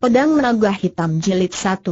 Pedang Naga Hitam Jilid 1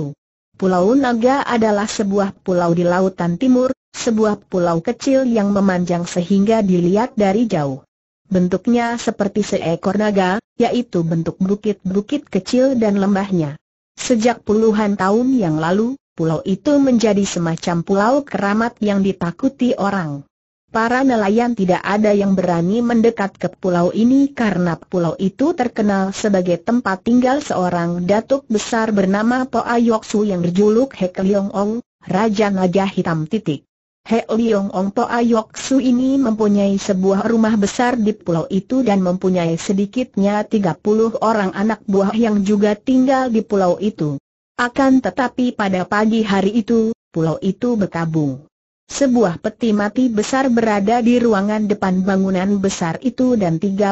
Pulau Naga adalah sebuah pulau di Lautan Timur, sebuah pulau kecil yang memanjang sehingga dilihat dari jauh. Bentuknya seperti seekor naga, yaitu bentuk bukit-bukit kecil dan lembahnya. Sejak puluhan tahun yang lalu, pulau itu menjadi semacam pulau keramat yang ditakuti orang. Para nelayan tidak ada yang berani mendekat ke pulau ini karena pulau itu terkenal sebagai tempat tinggal seorang datuk besar bernama Po Ayoksu yang berjuluk Hek Leong Ong, Raja Naga Hitam titik. Hek Leong Ong Po Ayoksu ini mempunyai sebuah rumah besar di pulau itu dan mempunyai sedikitnya 30 orang anak buah yang juga tinggal di pulau itu. Akan tetapi pada pagi hari itu, pulau itu berkabung. Sebuah peti mati besar berada di ruangan depan bangunan besar itu dan 30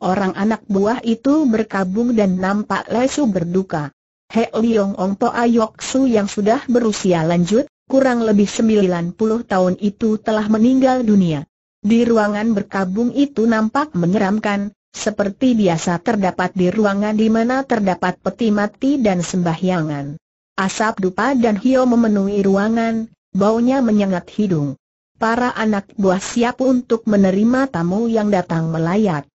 orang anak buah itu berkabung dan nampak lesu berduka. He Liong Ong Po Ayok Su yang sudah berusia lanjut, kurang lebih 90 tahun itu telah meninggal dunia. Di ruangan berkabung itu nampak menyeramkan, seperti biasa terdapat di ruangan di mana terdapat peti mati dan sembahyangan. Asap dupa dan hio memenuhi ruangan, baunya menyengat hidung. Para anak buah siap untuk menerima tamu yang datang melayat.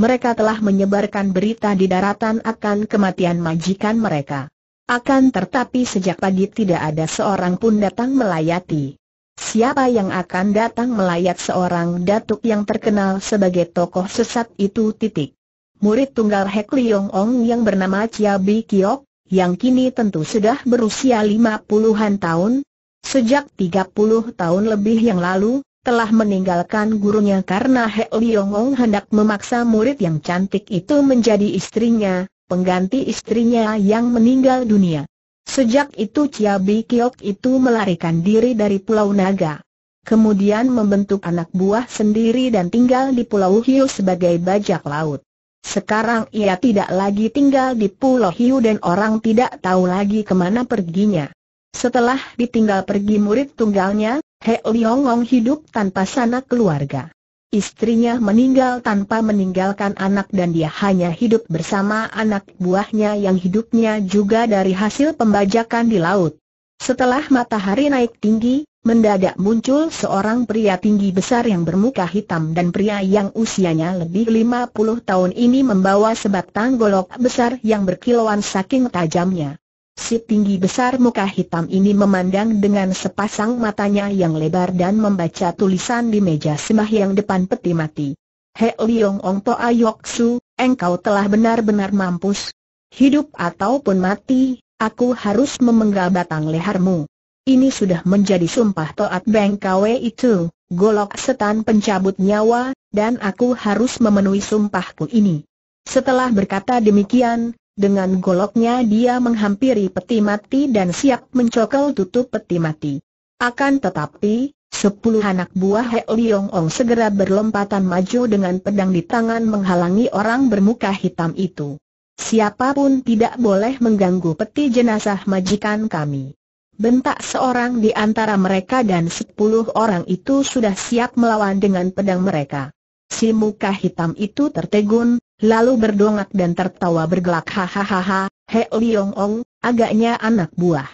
Mereka telah menyebarkan berita di daratan akan kematian majikan mereka. Akan tetapi sejak pagi tidak ada seorang pun datang melayati. Siapa yang akan datang melayat seorang datuk yang terkenal sebagai tokoh sesat itu titik. Murid tunggal Hek Liong Ong yang bernama Chia Bi Kiok, yang kini tentu sudah berusia lima puluhan tahun, Sejak 30 tahun lebih yang lalu, telah meninggalkan gurunya karena He Liong Ong hendak memaksa murid yang cantik itu menjadi istrinya, pengganti istrinya yang meninggal dunia. Sejak itu Chia Bi Kiok itu melarikan diri dari Pulau Naga. Kemudian membentuk anak buah sendiri dan tinggal di Pulau Hiu sebagai bajak laut. Sekarang ia tidak lagi tinggal di Pulau Hiu dan orang tidak tahu lagi kemana perginya. Setelah ditinggal pergi murid tunggalnya, He Liongong hidup tanpa sanak keluarga. Istrinya meninggal tanpa meninggalkan anak dan dia hanya hidup bersama anak buahnya yang hidupnya juga dari hasil pembajakan di laut. Setelah matahari naik tinggi, mendadak muncul seorang pria tinggi besar yang bermuka hitam dan pria yang usianya lebih 50 tahun ini membawa sebatang golok besar yang berkilauan saking tajamnya. Si tinggi besar muka hitam ini memandang dengan sepasang matanya yang lebar dan membaca tulisan di meja yang depan peti mati. He Liong Ong To Ayoksu, engkau telah benar-benar mampus. Hidup ataupun mati, aku harus memenggal batang lehermu. Ini sudah menjadi sumpah Toat Beng Kwe itu, golok setan pencabut nyawa, dan aku harus memenuhi sumpahku ini. Setelah berkata demikian, dengan goloknya dia menghampiri peti mati dan siap mencokel tutup peti mati. Akan tetapi, sepuluh anak buah He Liong Ong segera berlompatan maju dengan pedang di tangan menghalangi orang bermuka hitam itu. Siapapun tidak boleh mengganggu peti jenazah majikan kami. Bentak seorang di antara mereka dan sepuluh orang itu sudah siap melawan dengan pedang mereka. Si muka hitam itu tertegun, lalu berdongak dan tertawa bergelak hahaha, He Liong Ong, agaknya anak buah.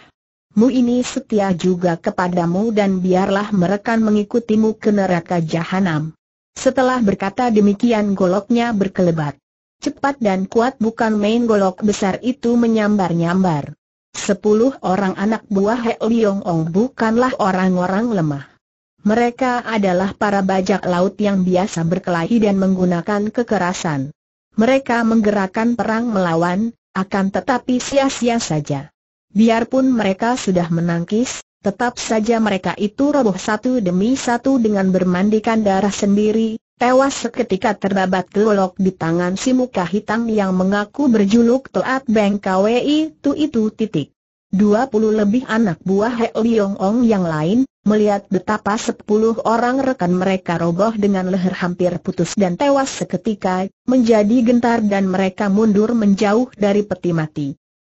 Mu ini setia juga kepadamu dan biarlah mereka mengikutimu ke neraka jahanam. Setelah berkata demikian goloknya berkelebat. Cepat dan kuat bukan main golok besar itu menyambar-nyambar. Sepuluh orang anak buah He Liong Ong bukanlah orang-orang lemah. Mereka adalah para bajak laut yang biasa berkelahi dan menggunakan kekerasan. Mereka menggerakkan perang melawan, akan tetapi sia-sia saja. Biarpun mereka sudah menangkis, tetap saja mereka itu roboh satu demi satu dengan bermandikan darah sendiri, tewas seketika terbabat gelolok di tangan si muka hitam yang mengaku berjuluk Toat Beng Kwi itu itu titik. 20 lebih anak buah He Liong Ong yang lain, melihat betapa 10 orang rekan mereka roboh dengan leher hampir putus dan tewas seketika, menjadi gentar dan mereka mundur menjauh dari peti mati.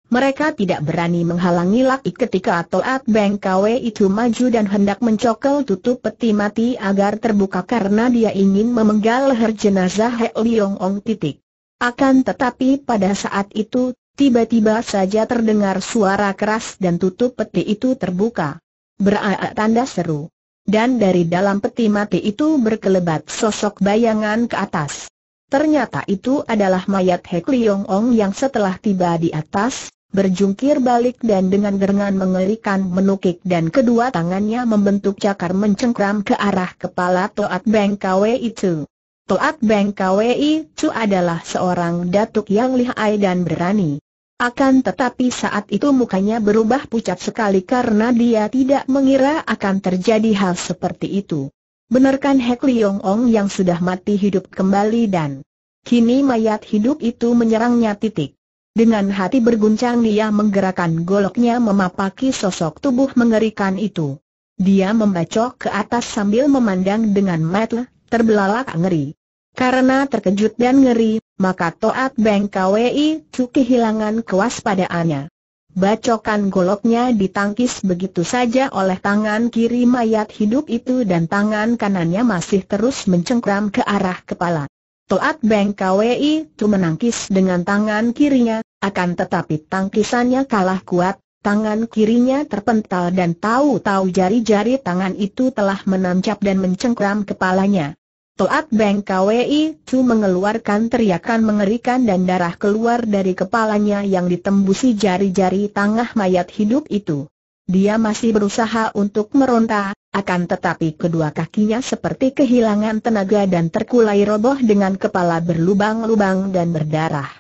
Mereka tidak berani menghalangi laki ketika Toat Beng Kwe itu maju dan hendak mencokel tutup peti mati agar terbuka karena dia ingin memenggal leher jenazah He Liong Ong titik. Akan tetapi pada saat itu, Tiba-tiba saja terdengar suara keras dan tutup peti itu terbuka. Beraak tanda seru. Dan dari dalam peti mati itu berkelebat sosok bayangan ke atas. Ternyata itu adalah mayat Hek Liong Ong yang setelah tiba di atas, berjungkir balik dan dengan gerangan mengerikan menukik dan kedua tangannya membentuk cakar mencengkram ke arah kepala Toat Beng Kwe itu. Toat Beng Kwe itu adalah seorang datuk yang lihai dan berani. Akan tetapi saat itu mukanya berubah pucat sekali karena dia tidak mengira akan terjadi hal seperti itu. Benarkan Hek Liong Ong yang sudah mati hidup kembali dan kini mayat hidup itu menyerangnya titik. Dengan hati berguncang dia menggerakkan goloknya memapaki sosok tubuh mengerikan itu. Dia membacok ke atas sambil memandang dengan mata terbelalak ngeri. Karena terkejut dan ngeri, maka Toat Beng Kwi Chu kehilangan kewaspadaannya. Bacokan goloknya ditangkis begitu saja oleh tangan kiri mayat hidup itu dan tangan kanannya masih terus mencengkram ke arah kepala. Toat Beng Kwi Chu menangkis dengan tangan kirinya, akan tetapi tangkisannya kalah kuat, tangan kirinya terpental dan tahu-tahu jari-jari tangan itu telah menancap dan mencengkram kepalanya. Toat Beng KWI Chu mengeluarkan teriakan mengerikan dan darah keluar dari kepalanya yang ditembusi jari-jari tangah mayat hidup itu. Dia masih berusaha untuk meronta, akan tetapi kedua kakinya seperti kehilangan tenaga dan terkulai roboh dengan kepala berlubang-lubang dan berdarah.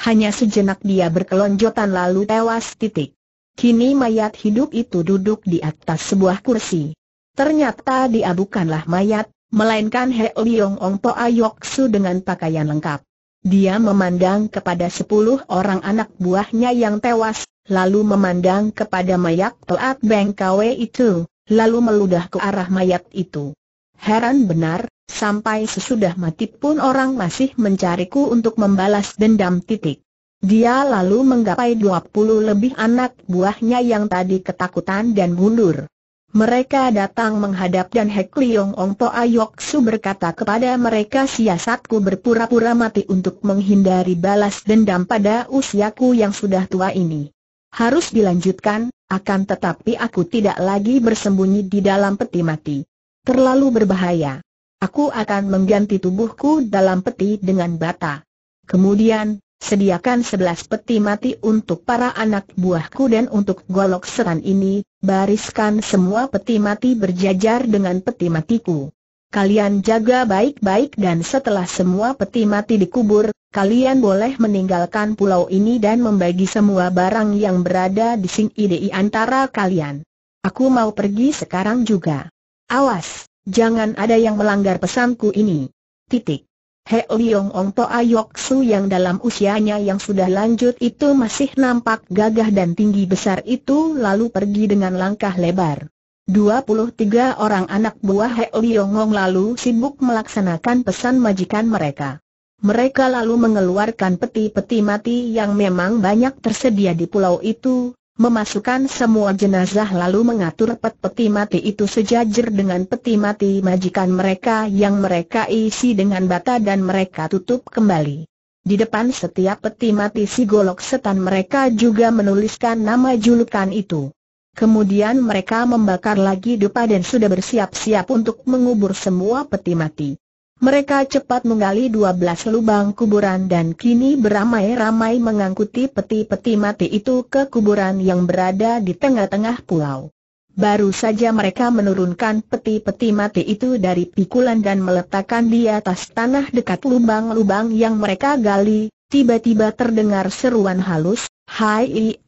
Hanya sejenak dia berkelonjotan lalu tewas titik. Kini mayat hidup itu duduk di atas sebuah kursi. Ternyata dia bukanlah mayat, melainkan He Liong Ong Po Ayoksu dengan pakaian lengkap. Dia memandang kepada sepuluh orang anak buahnya yang tewas, lalu memandang kepada mayat Toat Beng Kwe itu, lalu meludah ke arah mayat itu. Heran benar, sampai sesudah mati pun orang masih mencariku untuk membalas dendam titik. Dia lalu menggapai dua puluh lebih anak buahnya yang tadi ketakutan dan mundur. Mereka datang menghadap dan Hek Liong Ong Po Ayok Su berkata kepada mereka siasatku berpura-pura mati untuk menghindari balas dendam pada usiaku yang sudah tua ini. Harus dilanjutkan, akan tetapi aku tidak lagi bersembunyi di dalam peti mati. Terlalu berbahaya. Aku akan mengganti tubuhku dalam peti dengan bata. Kemudian, Sediakan sebelas peti mati untuk para anak buahku dan untuk golok seran ini, bariskan semua peti mati berjajar dengan peti matiku. Kalian jaga baik-baik dan setelah semua peti mati dikubur, kalian boleh meninggalkan pulau ini dan membagi semua barang yang berada di Sing Ide antara kalian. Aku mau pergi sekarang juga. Awas, jangan ada yang melanggar pesanku ini. Titik. He Liong Ong To Ayok Su yang dalam usianya yang sudah lanjut itu masih nampak gagah dan tinggi besar itu lalu pergi dengan langkah lebar. 23 orang anak buah He Liong Ong lalu sibuk melaksanakan pesan majikan mereka. Mereka lalu mengeluarkan peti-peti mati yang memang banyak tersedia di pulau itu, memasukkan semua jenazah lalu mengatur pet peti mati itu sejajar dengan peti mati majikan mereka yang mereka isi dengan bata dan mereka tutup kembali. Di depan setiap peti mati si golok setan mereka juga menuliskan nama julukan itu. Kemudian mereka membakar lagi dupa dan sudah bersiap-siap untuk mengubur semua peti mati. Mereka cepat menggali dua belas lubang kuburan dan kini beramai-ramai mengangkuti peti-peti mati itu ke kuburan yang berada di tengah-tengah pulau. Baru saja mereka menurunkan peti-peti mati itu dari pikulan dan meletakkan di atas tanah dekat lubang-lubang yang mereka gali, tiba-tiba terdengar seruan halus, Hai,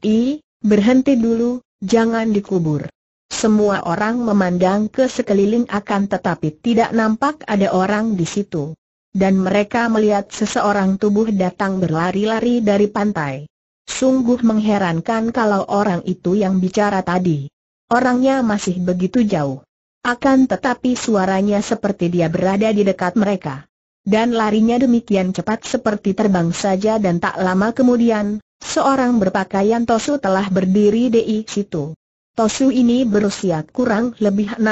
berhenti dulu, jangan dikubur. Semua orang memandang ke sekeliling akan tetapi tidak nampak ada orang di situ. Dan mereka melihat seseorang tubuh datang berlari-lari dari pantai. Sungguh mengherankan kalau orang itu yang bicara tadi. Orangnya masih begitu jauh. Akan tetapi suaranya seperti dia berada di dekat mereka. Dan larinya demikian cepat seperti terbang saja dan tak lama kemudian, seorang berpakaian tosu telah berdiri di situ. Tosu ini berusia kurang lebih 60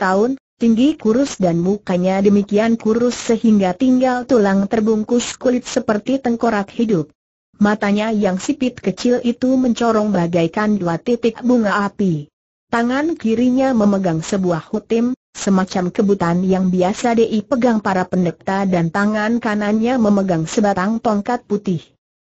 tahun, tinggi kurus dan mukanya demikian kurus sehingga tinggal tulang terbungkus kulit seperti tengkorak hidup. Matanya yang sipit kecil itu mencorong bagaikan dua titik bunga api. Tangan kirinya memegang sebuah hutim, semacam kebutan yang biasa dipegang pegang para pendekta dan tangan kanannya memegang sebatang tongkat putih.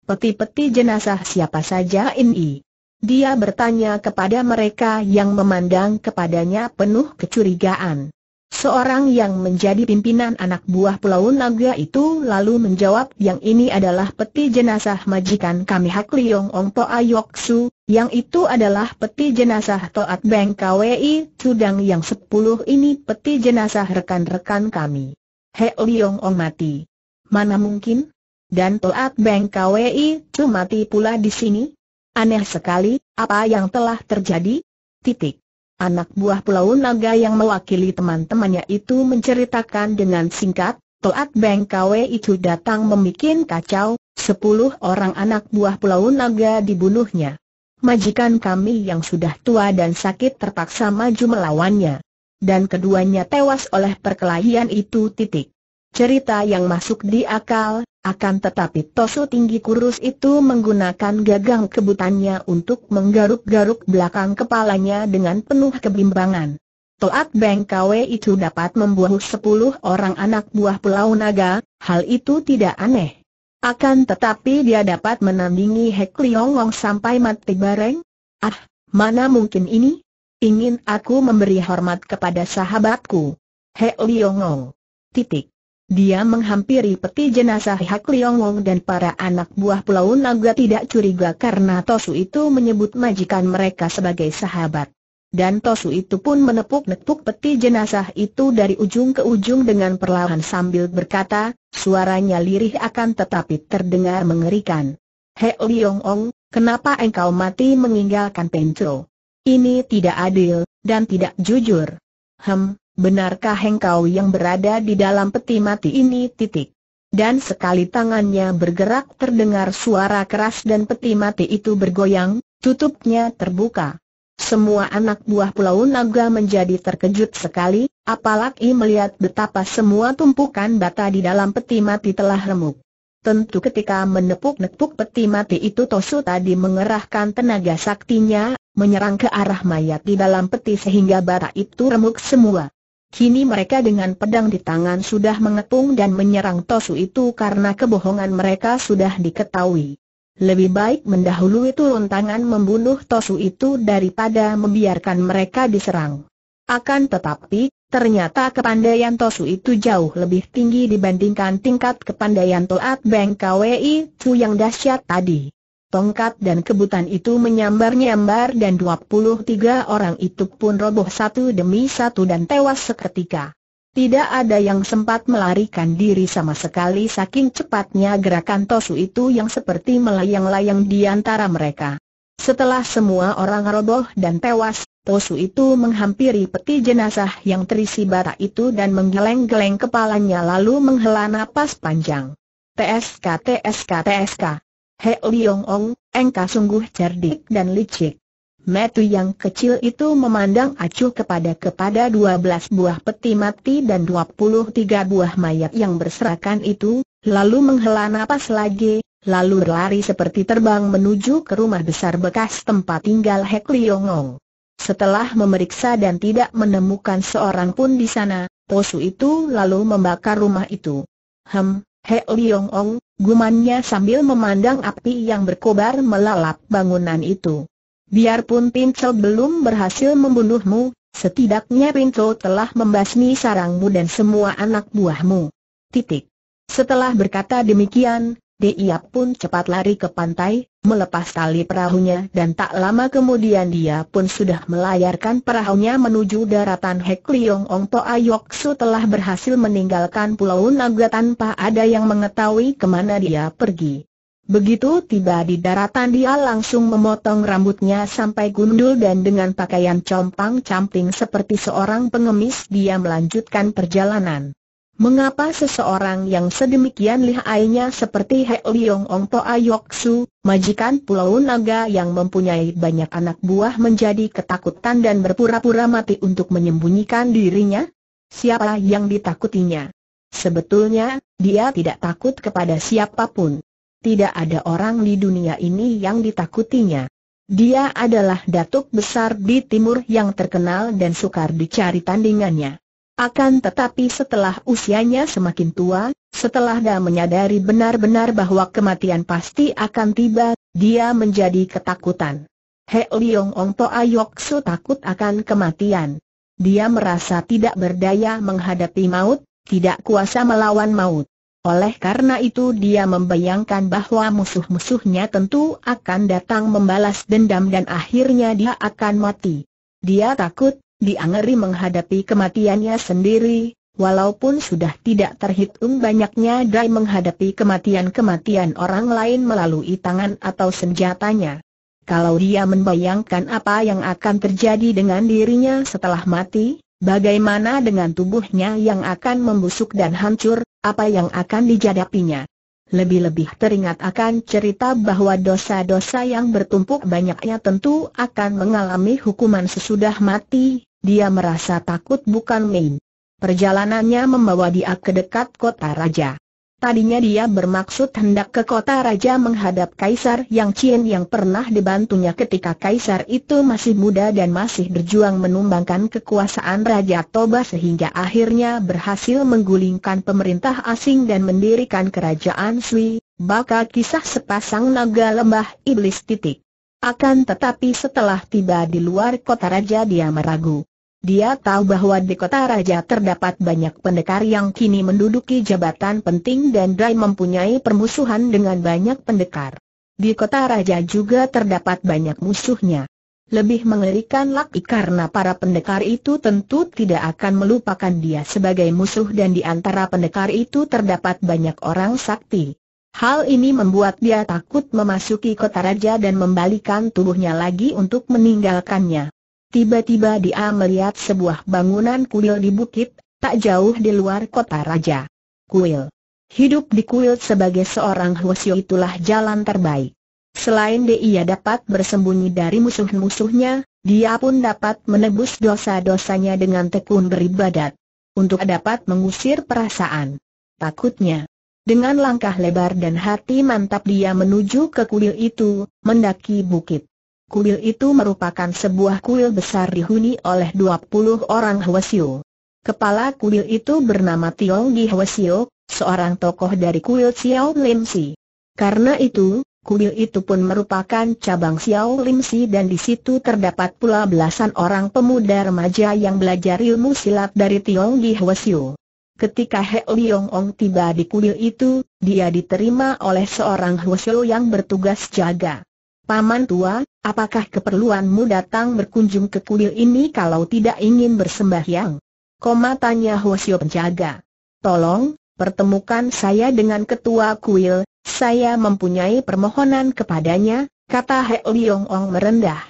Peti-peti jenazah siapa saja ini? Dia bertanya kepada mereka yang memandang kepadanya penuh kecurigaan. Seorang yang menjadi pimpinan anak buah Pulau Naga itu lalu menjawab yang ini adalah peti jenazah majikan kami Hak Liong Ong Po Ayoksu, yang itu adalah peti jenazah Toat Beng KWI, Sudang yang sepuluh ini peti jenazah rekan-rekan kami. He Liong Ong mati. Mana mungkin? Dan Toat Beng KWI, tu mati pula di sini? Aneh sekali, apa yang telah terjadi? Titik. Anak buah Pulau Naga yang mewakili teman-temannya itu menceritakan dengan singkat, Toat Beng Kwe itu datang membuat kacau, sepuluh orang anak buah Pulau Naga dibunuhnya. Majikan kami yang sudah tua dan sakit terpaksa maju melawannya. Dan keduanya tewas oleh perkelahian itu titik. Cerita yang masuk di akal, akan tetapi Tosu tinggi kurus itu menggunakan gagang kebutannya untuk menggaruk-garuk belakang kepalanya dengan penuh kebimbangan. Toat Beng Kwe itu dapat membunuh sepuluh orang anak buah Pulau Naga, hal itu tidak aneh. Akan tetapi dia dapat menandingi Hek Liong sampai mati bareng? Ah, mana mungkin ini? Ingin aku memberi hormat kepada sahabatku. Hek Liong Titik. Dia menghampiri peti jenazah Hak Liong Wong dan para anak buah Pulau Naga tidak curiga karena Tosu itu menyebut majikan mereka sebagai sahabat. Dan Tosu itu pun menepuk-nepuk peti jenazah itu dari ujung ke ujung dengan perlahan sambil berkata, suaranya lirih akan tetapi terdengar mengerikan. Hei Liong Wong, kenapa engkau mati meninggalkan pencho? Ini tidak adil, dan tidak jujur. Hem, benarkah engkau yang berada di dalam peti mati ini titik? Dan sekali tangannya bergerak terdengar suara keras dan peti mati itu bergoyang, tutupnya terbuka. Semua anak buah Pulau Naga menjadi terkejut sekali, apalagi melihat betapa semua tumpukan bata di dalam peti mati telah remuk. Tentu ketika menepuk-nepuk peti mati itu Tosu tadi mengerahkan tenaga saktinya, menyerang ke arah mayat di dalam peti sehingga bara itu remuk semua. Kini mereka dengan pedang di tangan sudah mengepung dan menyerang Tosu itu karena kebohongan mereka sudah diketahui. Lebih baik mendahului turun tangan membunuh Tosu itu daripada membiarkan mereka diserang. Akan tetapi, ternyata kepandaian Tosu itu jauh lebih tinggi dibandingkan tingkat kepandaian Toat Beng KWI Chu yang dahsyat tadi. Tongkat dan kebutan itu menyambar-nyambar dan 23 orang itu pun roboh satu demi satu dan tewas seketika. Tidak ada yang sempat melarikan diri sama sekali saking cepatnya gerakan Tosu itu yang seperti melayang-layang di antara mereka. Setelah semua orang roboh dan tewas, Tosu itu menghampiri peti jenazah yang terisi bara itu dan menggeleng-geleng kepalanya lalu menghela napas panjang. TSK TSK TSK He Liong Ong, engkau sungguh cerdik dan licik. Metu yang kecil itu memandang acuh kepada kepada 12 buah peti mati dan 23 buah mayat yang berserakan itu, lalu menghela napas lagi, lalu berlari seperti terbang menuju ke rumah besar bekas tempat tinggal Hek Ong. Setelah memeriksa dan tidak menemukan seorang pun di sana, Posu itu lalu membakar rumah itu. Hem, He Liong Ong, gumannya sambil memandang api yang berkobar melalap bangunan itu. Biarpun Pincel belum berhasil membunuhmu, setidaknya Pincel telah membasmi sarangmu dan semua anak buahmu. Titik. Setelah berkata demikian, dia pun cepat lari ke pantai, melepas tali perahunya dan tak lama kemudian dia pun sudah melayarkan perahunya menuju daratan Hek Liong Ong Po Ayoksu telah berhasil meninggalkan Pulau Naga tanpa ada yang mengetahui kemana dia pergi. Begitu tiba di daratan dia langsung memotong rambutnya sampai gundul dan dengan pakaian compang-camping seperti seorang pengemis dia melanjutkan perjalanan. Mengapa seseorang yang sedemikian lihainya seperti He Liong Ong To Yok Su, majikan Pulau Naga yang mempunyai banyak anak buah menjadi ketakutan dan berpura-pura mati untuk menyembunyikan dirinya? Siapa yang ditakutinya? Sebetulnya, dia tidak takut kepada siapapun. Tidak ada orang di dunia ini yang ditakutinya. Dia adalah datuk besar di timur yang terkenal dan sukar dicari tandingannya. Akan tetapi setelah usianya semakin tua, setelah dia menyadari benar-benar bahwa kematian pasti akan tiba, dia menjadi ketakutan. He Liong Ong To Su takut akan kematian. Dia merasa tidak berdaya menghadapi maut, tidak kuasa melawan maut. Oleh karena itu dia membayangkan bahwa musuh-musuhnya tentu akan datang membalas dendam dan akhirnya dia akan mati. Dia takut, dia menghadapi kematiannya sendiri, walaupun sudah tidak terhitung banyaknya Dai menghadapi kematian-kematian orang lain melalui tangan atau senjatanya. Kalau dia membayangkan apa yang akan terjadi dengan dirinya setelah mati, bagaimana dengan tubuhnya yang akan membusuk dan hancur, apa yang akan dijadapinya. Lebih-lebih teringat akan cerita bahwa dosa-dosa yang bertumpuk banyaknya tentu akan mengalami hukuman sesudah mati, dia merasa takut bukan main. Perjalanannya membawa dia ke dekat kota raja. Tadinya dia bermaksud hendak ke kota raja menghadap kaisar Yang Cien yang pernah dibantunya ketika kaisar itu masih muda dan masih berjuang menumbangkan kekuasaan Raja Toba sehingga akhirnya berhasil menggulingkan pemerintah asing dan mendirikan kerajaan Sui, bakal kisah sepasang naga lembah iblis titik. Akan tetapi setelah tiba di luar kota raja dia meragu. Dia tahu bahwa di kota raja terdapat banyak pendekar yang kini menduduki jabatan penting dan Dai mempunyai permusuhan dengan banyak pendekar. Di kota raja juga terdapat banyak musuhnya. Lebih mengerikan lagi karena para pendekar itu tentu tidak akan melupakan dia sebagai musuh dan di antara pendekar itu terdapat banyak orang sakti. Hal ini membuat dia takut memasuki kota raja dan membalikan tubuhnya lagi untuk meninggalkannya. Tiba-tiba dia melihat sebuah bangunan kuil di bukit, tak jauh di luar kota raja. Kuil. Hidup di kuil sebagai seorang hwasyo itulah jalan terbaik. Selain dia dapat bersembunyi dari musuh-musuhnya, dia pun dapat menebus dosa-dosanya dengan tekun beribadat. Untuk dapat mengusir perasaan takutnya. Dengan langkah lebar dan hati mantap dia menuju ke kuil itu, mendaki bukit. Kuil itu merupakan sebuah kuil besar dihuni oleh 20 orang Hwasyo. Kepala kuil itu bernama Tiong Di Hwasyo, seorang tokoh dari kuil Xiao Lim Si. Karena itu, kuil itu pun merupakan cabang Xiao Lim Si dan di situ terdapat pula belasan orang pemuda remaja yang belajar ilmu silat dari Tiong Di Hwasyo. Ketika He Liong Ong tiba di kuil itu, dia diterima oleh seorang Hwasyo yang bertugas jaga. Paman tua, apakah keperluanmu datang berkunjung ke kuil ini kalau tidak ingin bersembahyang? Koma tanya Hwasyo penjaga. Tolong, pertemukan saya dengan ketua kuil, saya mempunyai permohonan kepadanya, kata He Liong Ong merendah.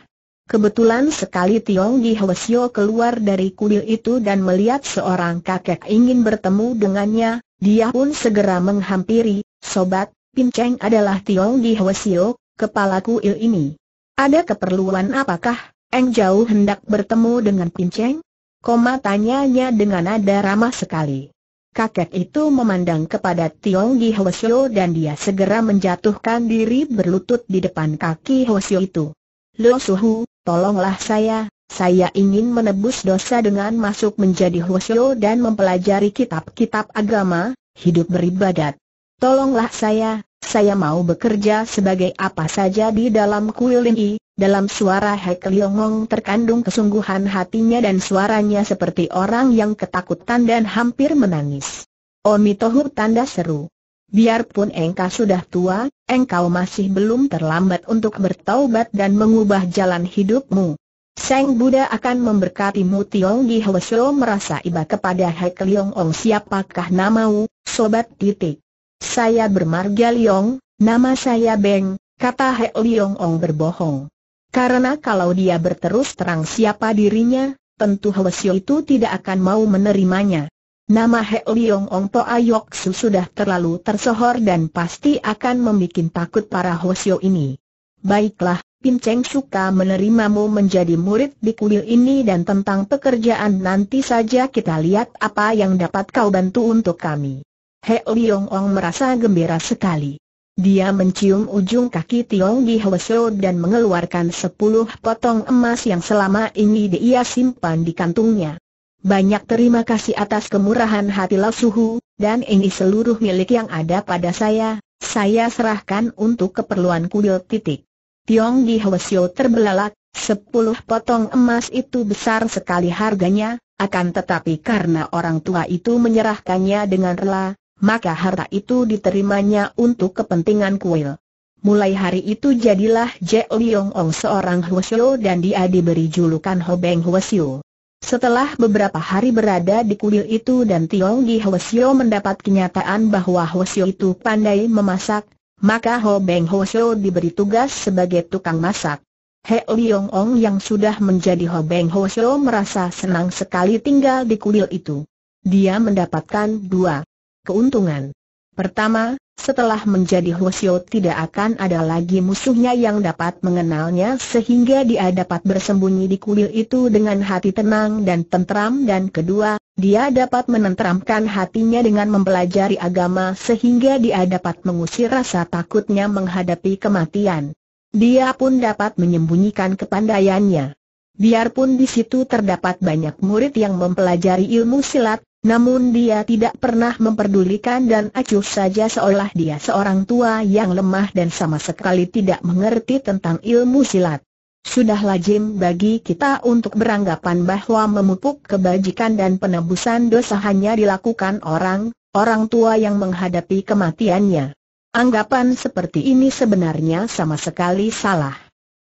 Kebetulan sekali Tiong Gi Hwasyo keluar dari kuil itu dan melihat seorang kakek ingin bertemu dengannya, dia pun segera menghampiri, Sobat, Pinceng adalah Tiong Gi Hwasyo, kepala kuil ini. Ada keperluan apakah, Eng jauh hendak bertemu dengan Pinceng? Koma tanyanya dengan nada ramah sekali. Kakek itu memandang kepada Tiong Di Hwasyo dan dia segera menjatuhkan diri berlutut di depan kaki Hwasyo itu. Lo Suhu, tolonglah saya, saya ingin menebus dosa dengan masuk menjadi Hwasyo dan mempelajari kitab-kitab agama, hidup beribadat. Tolonglah saya, saya mau bekerja sebagai apa saja di dalam kuil ini, dalam suara Hek Liongong terkandung kesungguhan hatinya dan suaranya seperti orang yang ketakutan dan hampir menangis. Omitohu oh, tanda seru. Biarpun engkau sudah tua, engkau masih belum terlambat untuk bertaubat dan mengubah jalan hidupmu. Sang Buddha akan memberkatimu Tiong Di Hwesyo merasa iba kepada Hek Leong siapakah namamu, sobat titik. Saya bermarga Liong, nama saya Beng, kata He Liong Ong berbohong. Karena kalau dia berterus terang siapa dirinya, tentu Hwasyo itu tidak akan mau menerimanya. Nama He Liong Ong To Su sudah terlalu tersohor dan pasti akan membuat takut para Hoesio ini. Baiklah, Pinceng suka menerimamu menjadi murid di kuil ini dan tentang pekerjaan nanti saja kita lihat apa yang dapat kau bantu untuk kami. He Liong Ong merasa gembira sekali. Dia mencium ujung kaki Tiong Gi Hwaseo dan mengeluarkan sepuluh potong emas yang selama ini dia simpan di kantungnya. Banyak terima kasih atas kemurahan hati Lau Suhu, dan ini seluruh milik yang ada pada saya, saya serahkan untuk keperluan kuil titik. Tiong Gi Hwaseo terbelalak, sepuluh potong emas itu besar sekali harganya, akan tetapi karena orang tua itu menyerahkannya dengan rela, maka harta itu diterimanya untuk kepentingan kuil. Mulai hari itu jadilah Je Liong Ong seorang Huasyo dan dia diberi julukan Hobeng Huasyo. Setelah beberapa hari berada di kuil itu dan Tiong Gi Huasyo mendapat kenyataan bahwa Huasyo itu pandai memasak, maka Hobeng Huasyo diberi tugas sebagai tukang masak. He Liong Ong yang sudah menjadi Hobeng Huasyo merasa senang sekali tinggal di kuil itu. Dia mendapatkan dua keuntungan. Pertama, setelah menjadi Hwasyo tidak akan ada lagi musuhnya yang dapat mengenalnya sehingga dia dapat bersembunyi di kuil itu dengan hati tenang dan tentram dan kedua, dia dapat menenteramkan hatinya dengan mempelajari agama sehingga dia dapat mengusir rasa takutnya menghadapi kematian. Dia pun dapat menyembunyikan kepandaiannya. Biarpun di situ terdapat banyak murid yang mempelajari ilmu silat, namun dia tidak pernah memperdulikan dan acuh saja seolah dia seorang tua yang lemah dan sama sekali tidak mengerti tentang ilmu silat. Sudah lazim bagi kita untuk beranggapan bahwa memupuk kebajikan dan penebusan dosa hanya dilakukan orang, orang tua yang menghadapi kematiannya. Anggapan seperti ini sebenarnya sama sekali salah.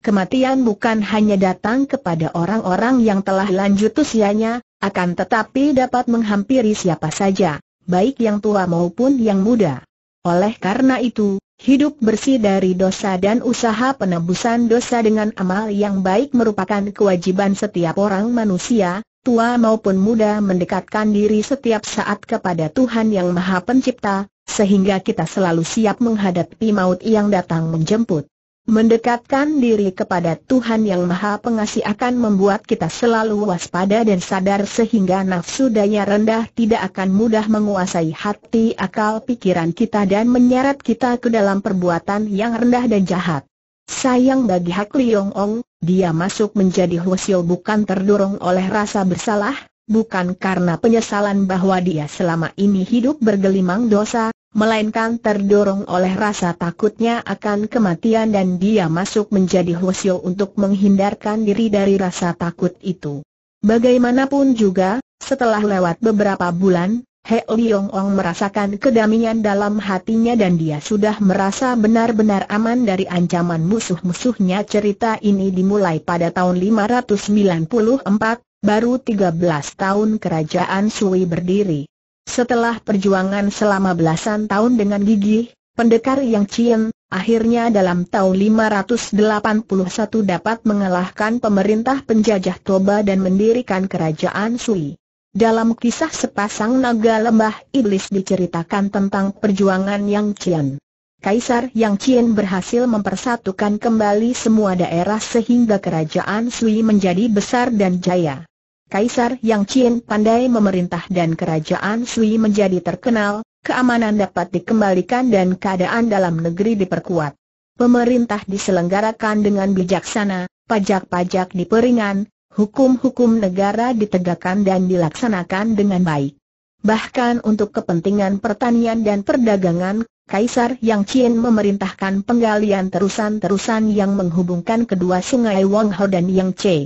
Kematian bukan hanya datang kepada orang-orang yang telah lanjut usianya, akan tetapi dapat menghampiri siapa saja, baik yang tua maupun yang muda. Oleh karena itu, hidup bersih dari dosa dan usaha penebusan dosa dengan amal yang baik merupakan kewajiban setiap orang manusia, tua maupun muda mendekatkan diri setiap saat kepada Tuhan Yang Maha Pencipta, sehingga kita selalu siap menghadapi maut yang datang menjemput. Mendekatkan diri kepada Tuhan Yang Maha Pengasih akan membuat kita selalu waspada dan sadar sehingga nafsu daya rendah tidak akan mudah menguasai hati akal pikiran kita dan menyeret kita ke dalam perbuatan yang rendah dan jahat. Sayang bagi Hak Liong Ong, dia masuk menjadi Huosio bukan terdorong oleh rasa bersalah, bukan karena penyesalan bahwa dia selama ini hidup bergelimang dosa, melainkan terdorong oleh rasa takutnya akan kematian dan dia masuk menjadi hosyo untuk menghindarkan diri dari rasa takut itu. Bagaimanapun juga, setelah lewat beberapa bulan, He Liong Ong merasakan kedamaian dalam hatinya dan dia sudah merasa benar-benar aman dari ancaman musuh-musuhnya. Cerita ini dimulai pada tahun 594, baru 13 tahun kerajaan Sui berdiri. Setelah perjuangan selama belasan tahun dengan gigih, pendekar yang Cien, akhirnya dalam tahun 581 dapat mengalahkan pemerintah penjajah Toba dan mendirikan kerajaan Sui. Dalam kisah sepasang naga lembah iblis diceritakan tentang perjuangan Yang Cien. Kaisar Yang Chien berhasil mempersatukan kembali semua daerah sehingga kerajaan Sui menjadi besar dan jaya. Kaisar Yang Qin pandai memerintah dan kerajaan Sui menjadi terkenal, keamanan dapat dikembalikan dan keadaan dalam negeri diperkuat. Pemerintah diselenggarakan dengan bijaksana, pajak-pajak diperingan, hukum-hukum negara ditegakkan dan dilaksanakan dengan baik. Bahkan untuk kepentingan pertanian dan perdagangan, Kaisar Yang Qin memerintahkan penggalian terusan-terusan yang menghubungkan kedua sungai Wanghao dan Yang Yangtze.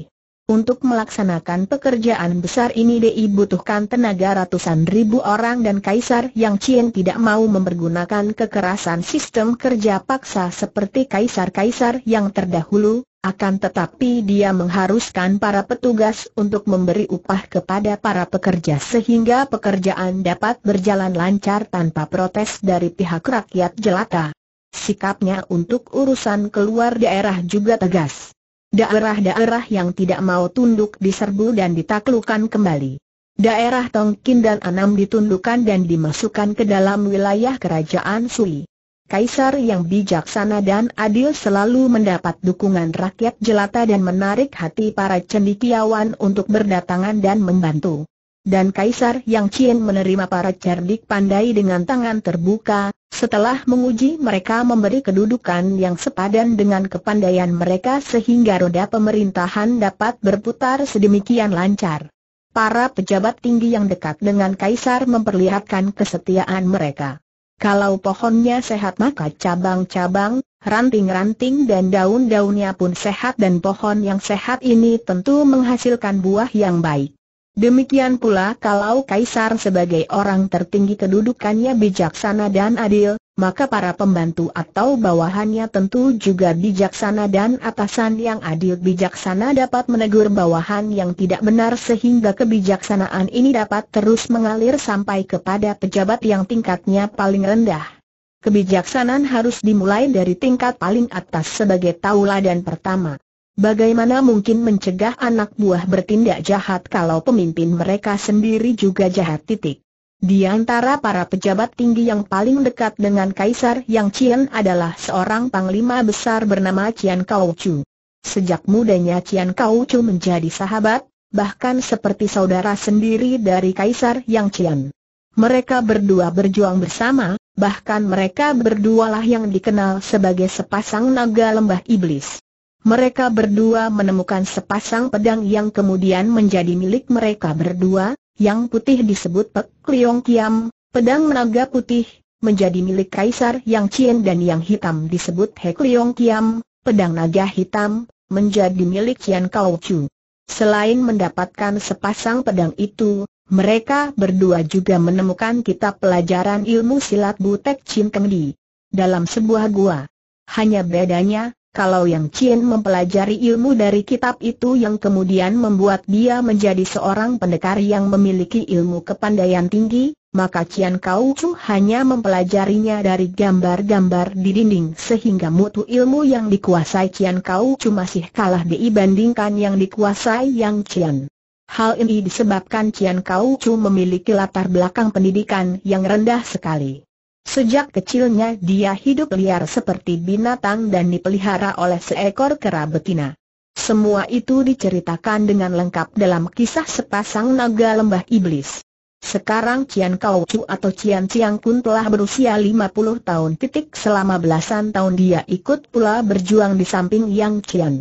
Untuk melaksanakan pekerjaan besar ini DI butuhkan tenaga ratusan ribu orang dan Kaisar Yang Chien tidak mau mempergunakan kekerasan sistem kerja paksa seperti Kaisar-Kaisar yang terdahulu, akan tetapi dia mengharuskan para petugas untuk memberi upah kepada para pekerja sehingga pekerjaan dapat berjalan lancar tanpa protes dari pihak rakyat jelata. Sikapnya untuk urusan keluar daerah juga tegas daerah-daerah yang tidak mau tunduk diserbu dan ditaklukan kembali. Daerah Tongkin dan Anam ditundukkan dan dimasukkan ke dalam wilayah kerajaan Sui. Kaisar yang bijaksana dan adil selalu mendapat dukungan rakyat jelata dan menarik hati para cendikiawan untuk berdatangan dan membantu. Dan kaisar yang cien menerima para cerdik pandai dengan tangan terbuka, setelah menguji mereka memberi kedudukan yang sepadan dengan kepandaian mereka sehingga roda pemerintahan dapat berputar sedemikian lancar. Para pejabat tinggi yang dekat dengan Kaisar memperlihatkan kesetiaan mereka. Kalau pohonnya sehat maka cabang-cabang, ranting-ranting dan daun-daunnya pun sehat dan pohon yang sehat ini tentu menghasilkan buah yang baik. Demikian pula kalau Kaisar sebagai orang tertinggi kedudukannya bijaksana dan adil, maka para pembantu atau bawahannya tentu juga bijaksana dan atasan yang adil bijaksana dapat menegur bawahan yang tidak benar sehingga kebijaksanaan ini dapat terus mengalir sampai kepada pejabat yang tingkatnya paling rendah. Kebijaksanaan harus dimulai dari tingkat paling atas sebagai tauladan pertama. Bagaimana mungkin mencegah anak buah bertindak jahat kalau pemimpin mereka sendiri juga jahat titik. Di antara para pejabat tinggi yang paling dekat dengan Kaisar Yang Qian adalah seorang panglima besar bernama Qian Kau Chu. Sejak mudanya Qian Kau Chu menjadi sahabat, bahkan seperti saudara sendiri dari Kaisar Yang Qian. Mereka berdua berjuang bersama, bahkan mereka berdualah yang dikenal sebagai sepasang naga lembah iblis mereka berdua menemukan sepasang pedang yang kemudian menjadi milik mereka berdua, yang putih disebut Pek Liong Kiam, pedang naga putih, menjadi milik Kaisar Yang Cien dan yang hitam disebut Hek Liong Kiam, pedang naga hitam, menjadi milik Cian Kau Chu. Selain mendapatkan sepasang pedang itu, mereka berdua juga menemukan kitab pelajaran ilmu silat Butek Chin Keng Di dalam sebuah gua. Hanya bedanya, kalau Yang Chin mempelajari ilmu dari kitab itu yang kemudian membuat dia menjadi seorang pendekar yang memiliki ilmu kepandaian tinggi, maka Cian Kau Chu hanya mempelajarinya dari gambar-gambar di dinding sehingga mutu ilmu yang dikuasai Cian Kau Chu masih kalah dibandingkan yang dikuasai Yang Cian. Hal ini disebabkan Cian Kau Chu memiliki latar belakang pendidikan yang rendah sekali. Sejak kecilnya dia hidup liar seperti binatang dan dipelihara oleh seekor kera betina. Semua itu diceritakan dengan lengkap dalam kisah sepasang naga lembah iblis. Sekarang Cian Kau Chu atau Cian Ciang Kun telah berusia 50 tahun titik selama belasan tahun dia ikut pula berjuang di samping Yang Cian.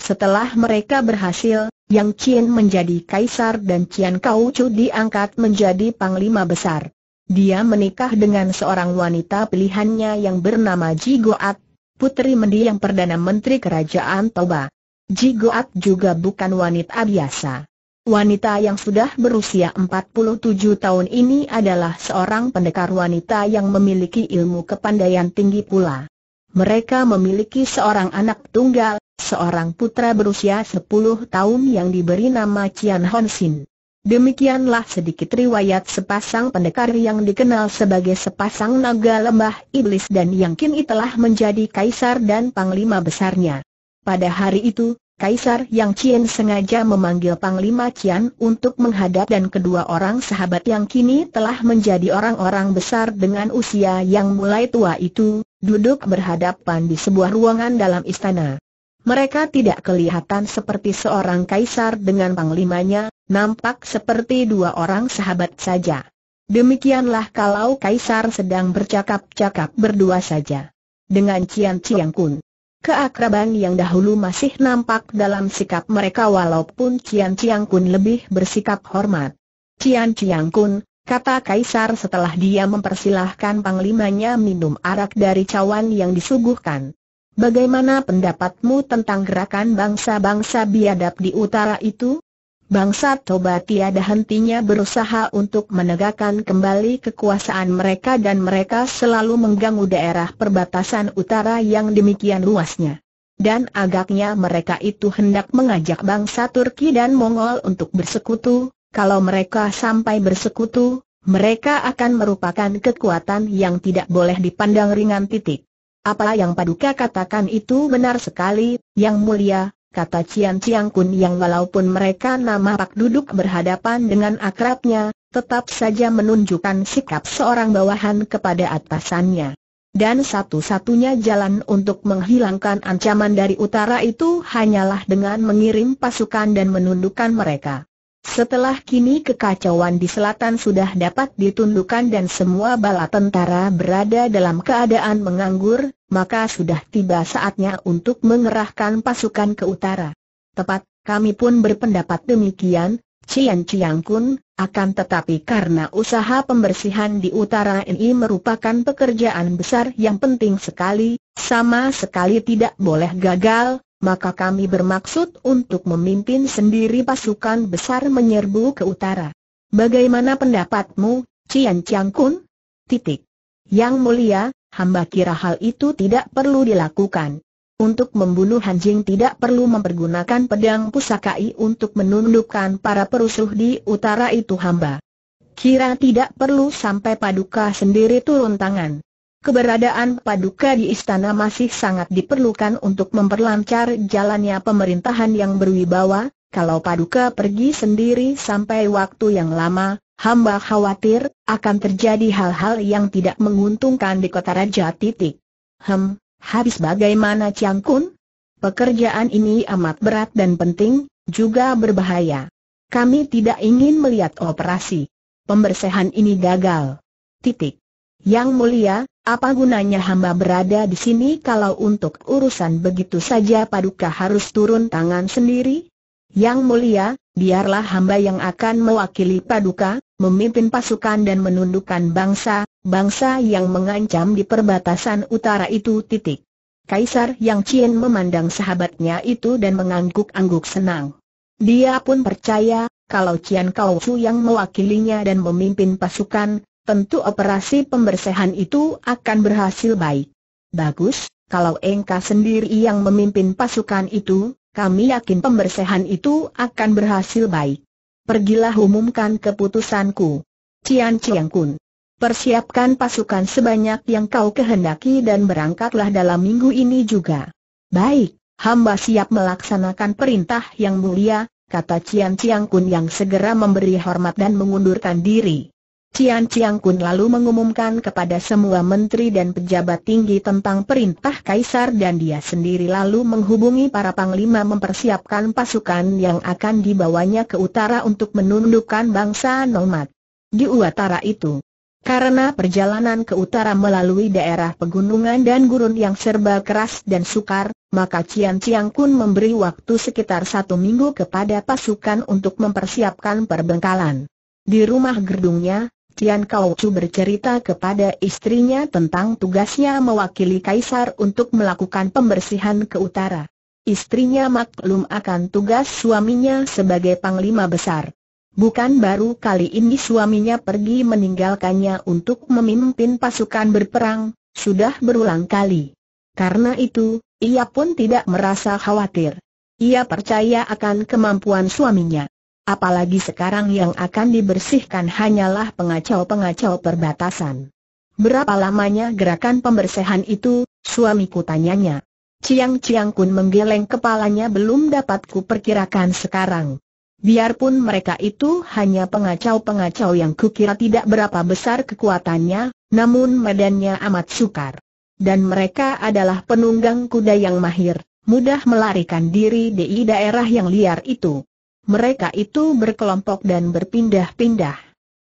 Setelah mereka berhasil, Yang Cian menjadi kaisar dan Cian Kau Chu diangkat menjadi panglima besar. Dia menikah dengan seorang wanita pilihannya yang bernama Jigoat, putri mendiang Perdana Menteri Kerajaan Toba. Jigoat juga bukan wanita biasa. Wanita yang sudah berusia 47 tahun ini adalah seorang pendekar wanita yang memiliki ilmu kepandaian tinggi pula. Mereka memiliki seorang anak tunggal, seorang putra berusia 10 tahun yang diberi nama Cian Honsin. Demikianlah sedikit riwayat sepasang pendekar yang dikenal sebagai sepasang naga lembah iblis dan yang kini telah menjadi kaisar dan panglima besarnya. Pada hari itu, kaisar yang Cien sengaja memanggil panglima Cian untuk menghadap dan kedua orang sahabat yang kini telah menjadi orang-orang besar dengan usia yang mulai tua itu, duduk berhadapan di sebuah ruangan dalam istana. Mereka tidak kelihatan seperti seorang kaisar dengan panglimanya, nampak seperti dua orang sahabat saja. Demikianlah kalau kaisar sedang bercakap-cakap berdua saja. Dengan Cian Ciang Kun. Keakraban yang dahulu masih nampak dalam sikap mereka walaupun Cian Ciang Kun lebih bersikap hormat. Cian Ciang Kun, kata kaisar setelah dia mempersilahkan panglimanya minum arak dari cawan yang disuguhkan. Bagaimana pendapatmu tentang gerakan bangsa-bangsa biadab di utara itu? Bangsa Toba tiada hentinya berusaha untuk menegakkan kembali kekuasaan mereka dan mereka selalu mengganggu daerah perbatasan utara yang demikian luasnya. Dan agaknya mereka itu hendak mengajak bangsa Turki dan Mongol untuk bersekutu, kalau mereka sampai bersekutu, mereka akan merupakan kekuatan yang tidak boleh dipandang ringan titik. Apa yang Paduka katakan itu benar sekali, Yang Mulia, kata Cian Ciang Kun yang walaupun mereka nama pak duduk berhadapan dengan akrabnya, tetap saja menunjukkan sikap seorang bawahan kepada atasannya. Dan satu-satunya jalan untuk menghilangkan ancaman dari utara itu hanyalah dengan mengirim pasukan dan menundukkan mereka. Setelah kini kekacauan di selatan sudah dapat ditundukkan dan semua bala tentara berada dalam keadaan menganggur, maka sudah tiba saatnya untuk mengerahkan pasukan ke utara. Tepat, kami pun berpendapat demikian, Cian Ciang Kun, akan tetapi karena usaha pembersihan di utara ini merupakan pekerjaan besar yang penting sekali, sama sekali tidak boleh gagal, maka kami bermaksud untuk memimpin sendiri pasukan besar menyerbu ke utara. Bagaimana pendapatmu, Cian Chiang Kun? Titik. Yang mulia, hamba kira hal itu tidak perlu dilakukan. Untuk membunuh anjing tidak perlu mempergunakan pedang pusakai untuk menundukkan para perusuh di utara itu hamba. Kira tidak perlu sampai paduka sendiri turun tangan. Keberadaan Paduka di istana masih sangat diperlukan untuk memperlancar jalannya pemerintahan yang berwibawa, kalau Paduka pergi sendiri sampai waktu yang lama, hamba khawatir, akan terjadi hal-hal yang tidak menguntungkan di kota Raja Titik. Hem, habis bagaimana Chiang Kun? Pekerjaan ini amat berat dan penting, juga berbahaya. Kami tidak ingin melihat operasi. Pembersihan ini gagal. Titik. Yang mulia, apa gunanya hamba berada di sini kalau untuk urusan begitu saja paduka harus turun tangan sendiri? Yang mulia, biarlah hamba yang akan mewakili paduka, memimpin pasukan dan menundukkan bangsa, bangsa yang mengancam di perbatasan utara itu titik. Kaisar Yang Chien memandang sahabatnya itu dan mengangguk-angguk senang. Dia pun percaya, kalau Chien Kau yang mewakilinya dan memimpin pasukan, tentu operasi pembersihan itu akan berhasil baik. Bagus, kalau engkau sendiri yang memimpin pasukan itu, kami yakin pembersihan itu akan berhasil baik. Pergilah umumkan keputusanku. Cian Ciang Kun. Persiapkan pasukan sebanyak yang kau kehendaki dan berangkatlah dalam minggu ini juga. Baik, hamba siap melaksanakan perintah yang mulia, kata Cian Ciang Kun yang segera memberi hormat dan mengundurkan diri. Cian Ciang Kun lalu mengumumkan kepada semua menteri dan pejabat tinggi tentang perintah Kaisar dan dia sendiri lalu menghubungi para panglima mempersiapkan pasukan yang akan dibawanya ke utara untuk menundukkan bangsa nomad. Di utara itu, karena perjalanan ke utara melalui daerah pegunungan dan gurun yang serba keras dan sukar, maka Cian Ciang Kun memberi waktu sekitar satu minggu kepada pasukan untuk mempersiapkan perbengkalan. Di rumah gerdungnya. Tian Kau Chu bercerita kepada istrinya tentang tugasnya mewakili kaisar untuk melakukan pembersihan ke utara. Istrinya maklum akan tugas suaminya sebagai panglima besar. Bukan baru kali ini suaminya pergi meninggalkannya untuk memimpin pasukan berperang, sudah berulang kali. Karena itu, ia pun tidak merasa khawatir. Ia percaya akan kemampuan suaminya. Apalagi sekarang yang akan dibersihkan hanyalah pengacau-pengacau perbatasan. Berapa lamanya gerakan pembersihan itu, suamiku tanyanya. Ciang Ciang Kun menggeleng kepalanya belum dapat kuperkirakan sekarang. Biarpun mereka itu hanya pengacau-pengacau yang kukira tidak berapa besar kekuatannya, namun medannya amat sukar. Dan mereka adalah penunggang kuda yang mahir, mudah melarikan diri di daerah yang liar itu. Mereka itu berkelompok dan berpindah-pindah.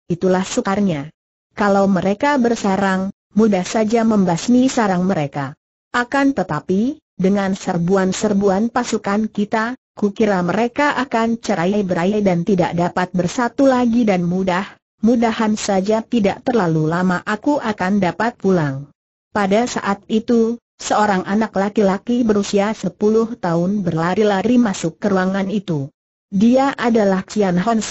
Itulah sukarnya. Kalau mereka bersarang, mudah saja membasmi sarang mereka. Akan tetapi, dengan serbuan-serbuan pasukan kita, kukira mereka akan cerai berai dan tidak dapat bersatu lagi dan mudah, mudahan saja tidak terlalu lama aku akan dapat pulang. Pada saat itu, seorang anak laki-laki berusia 10 tahun berlari-lari masuk ke ruangan itu. Dia adalah Qian Hon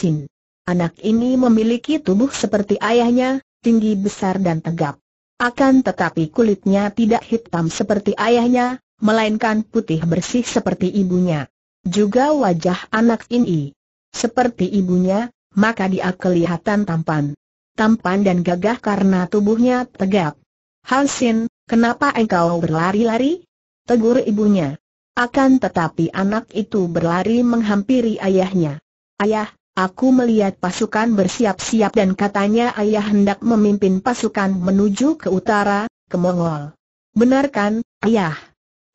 Anak ini memiliki tubuh seperti ayahnya, tinggi besar dan tegap. Akan tetapi kulitnya tidak hitam seperti ayahnya, melainkan putih bersih seperti ibunya. Juga wajah anak ini seperti ibunya, maka dia kelihatan tampan. Tampan dan gagah karena tubuhnya tegap. Hansin, kenapa engkau berlari-lari? Tegur ibunya. Akan tetapi anak itu berlari menghampiri ayahnya. Ayah, aku melihat pasukan bersiap-siap dan katanya ayah hendak memimpin pasukan menuju ke utara, ke Mongol. Benarkan, ayah?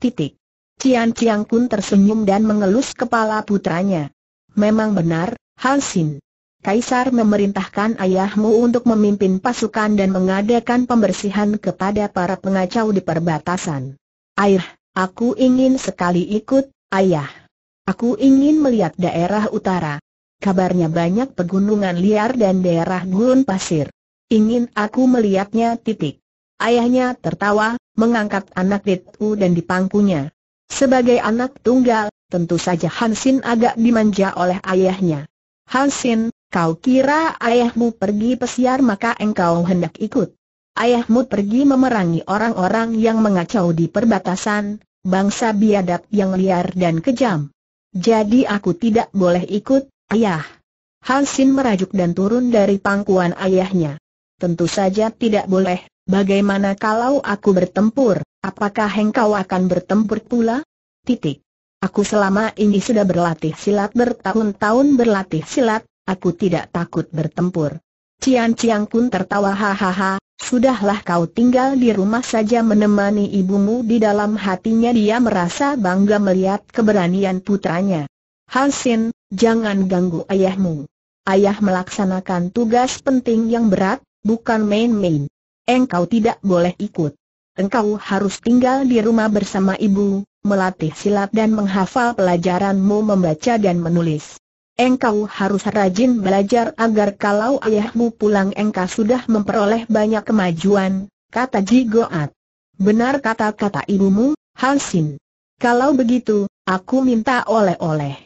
Titik. Cian Ciang pun tersenyum dan mengelus kepala putranya. Memang benar, Halsin. Kaisar memerintahkan ayahmu untuk memimpin pasukan dan mengadakan pembersihan kepada para pengacau di perbatasan. Air, Aku ingin sekali ikut, ayah. Aku ingin melihat daerah utara. Kabarnya banyak pegunungan liar dan daerah gurun pasir. Ingin aku melihatnya titik. Ayahnya tertawa, mengangkat anak Ditu dan dipangkunya. Sebagai anak tunggal, tentu saja Hansin agak dimanja oleh ayahnya. Hansin, kau kira ayahmu pergi pesiar maka engkau hendak ikut ayahmu pergi memerangi orang-orang yang mengacau di perbatasan, bangsa biadab yang liar dan kejam. Jadi aku tidak boleh ikut, ayah. Hansin merajuk dan turun dari pangkuan ayahnya. Tentu saja tidak boleh, bagaimana kalau aku bertempur, apakah engkau akan bertempur pula? Titik. Aku selama ini sudah berlatih silat bertahun-tahun berlatih silat, aku tidak takut bertempur. Cian Ciang pun tertawa hahaha, Sudahlah kau tinggal di rumah saja menemani ibumu di dalam hatinya dia merasa bangga melihat keberanian putranya. Hansin, jangan ganggu ayahmu. Ayah melaksanakan tugas penting yang berat, bukan main-main. Engkau tidak boleh ikut. Engkau harus tinggal di rumah bersama ibu, melatih silat dan menghafal pelajaranmu membaca dan menulis. Engkau harus rajin belajar agar kalau ayahmu pulang engkau sudah memperoleh banyak kemajuan, kata Ji Goat. Benar kata-kata ibumu, Halsin. Kalau begitu, aku minta oleh-oleh.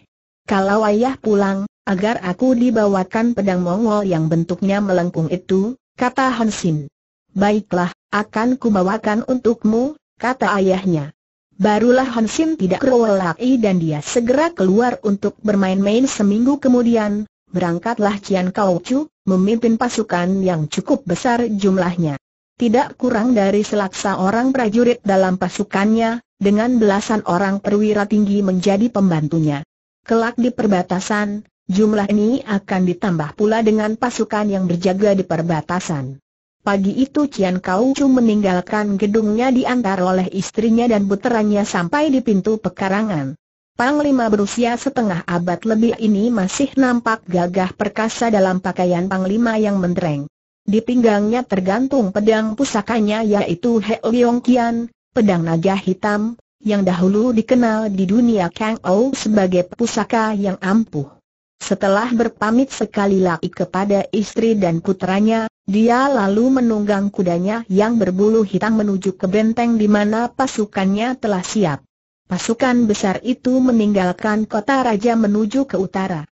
Kalau ayah pulang, agar aku dibawakan pedang Mongol yang bentuknya melengkung itu, kata Hansin. Baiklah, akan kubawakan untukmu, kata ayahnya. Barulah Sin tidak kerolai dan dia segera keluar untuk bermain-main seminggu kemudian, berangkatlah Cian Kau Chu, memimpin pasukan yang cukup besar jumlahnya. Tidak kurang dari selaksa orang prajurit dalam pasukannya, dengan belasan orang perwira tinggi menjadi pembantunya. Kelak di perbatasan, jumlah ini akan ditambah pula dengan pasukan yang berjaga di perbatasan. Pagi itu Cian Kau Chu meninggalkan gedungnya diantar oleh istrinya dan puterannya sampai di pintu pekarangan. Panglima berusia setengah abad lebih ini masih nampak gagah perkasa dalam pakaian panglima yang mentereng. Di pinggangnya tergantung pedang pusakanya yaitu He Leong Kian, pedang naga hitam, yang dahulu dikenal di dunia Kang Ou sebagai pusaka yang ampuh. Setelah berpamit sekali lagi kepada istri dan putranya, dia lalu menunggang kudanya yang berbulu hitam menuju ke benteng di mana pasukannya telah siap. Pasukan besar itu meninggalkan kota raja menuju ke utara.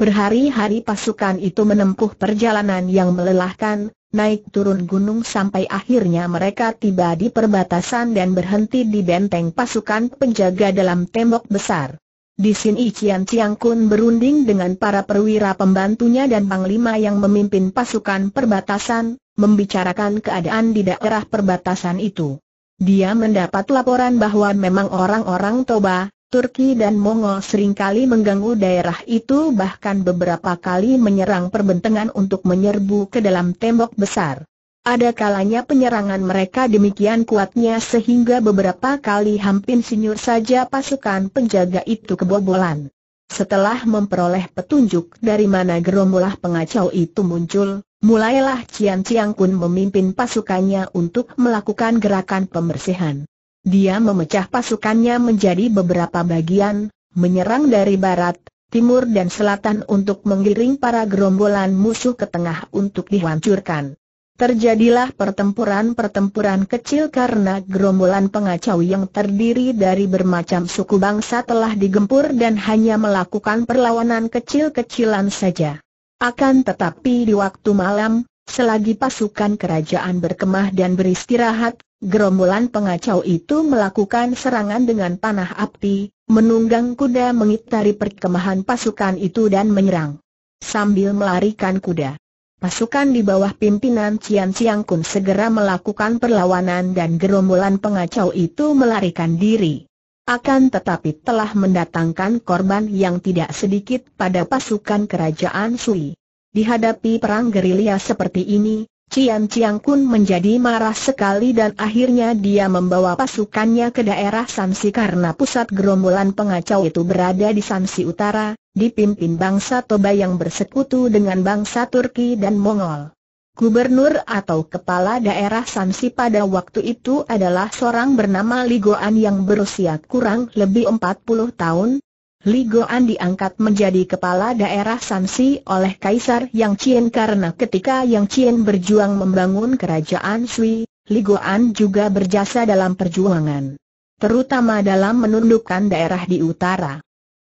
Berhari-hari pasukan itu menempuh perjalanan yang melelahkan, naik turun gunung sampai akhirnya mereka tiba di perbatasan dan berhenti di benteng pasukan penjaga dalam tembok besar. Di sini Cian Ciang Kun berunding dengan para perwira pembantunya dan panglima yang memimpin pasukan perbatasan, membicarakan keadaan di daerah perbatasan itu. Dia mendapat laporan bahwa memang orang-orang Toba, Turki dan Mongol seringkali mengganggu daerah itu bahkan beberapa kali menyerang perbentengan untuk menyerbu ke dalam tembok besar. Ada kalanya penyerangan mereka demikian kuatnya sehingga beberapa kali hampir sinyur saja pasukan penjaga itu kebobolan. Setelah memperoleh petunjuk dari mana gerombolah pengacau itu muncul, mulailah Cian Ciang Kun memimpin pasukannya untuk melakukan gerakan pembersihan. Dia memecah pasukannya menjadi beberapa bagian, menyerang dari barat, timur dan selatan untuk menggiring para gerombolan musuh ke tengah untuk dihancurkan. Terjadilah pertempuran-pertempuran kecil karena gerombolan pengacau yang terdiri dari bermacam suku bangsa telah digempur dan hanya melakukan perlawanan kecil-kecilan saja. Akan tetapi di waktu malam, selagi pasukan kerajaan berkemah dan beristirahat, gerombolan pengacau itu melakukan serangan dengan panah api, menunggang kuda mengitari perkemahan pasukan itu dan menyerang. Sambil melarikan kuda. Pasukan di bawah pimpinan Cian Siang Kun segera melakukan perlawanan dan gerombolan pengacau itu melarikan diri. Akan tetapi telah mendatangkan korban yang tidak sedikit pada pasukan kerajaan Sui. Dihadapi perang gerilya seperti ini, Cian Siang Kun menjadi marah sekali dan akhirnya dia membawa pasukannya ke daerah Sansi karena pusat gerombolan pengacau itu berada di Sansi Utara, dipimpin bangsa Toba yang bersekutu dengan bangsa Turki dan Mongol. Gubernur atau kepala daerah Sansi pada waktu itu adalah seorang bernama Ligoan yang berusia kurang lebih 40 tahun. Ligoan diangkat menjadi kepala daerah Sansi oleh Kaisar Yang Cien karena ketika Yang Cien berjuang membangun kerajaan Sui, Ligoan juga berjasa dalam perjuangan. Terutama dalam menundukkan daerah di utara.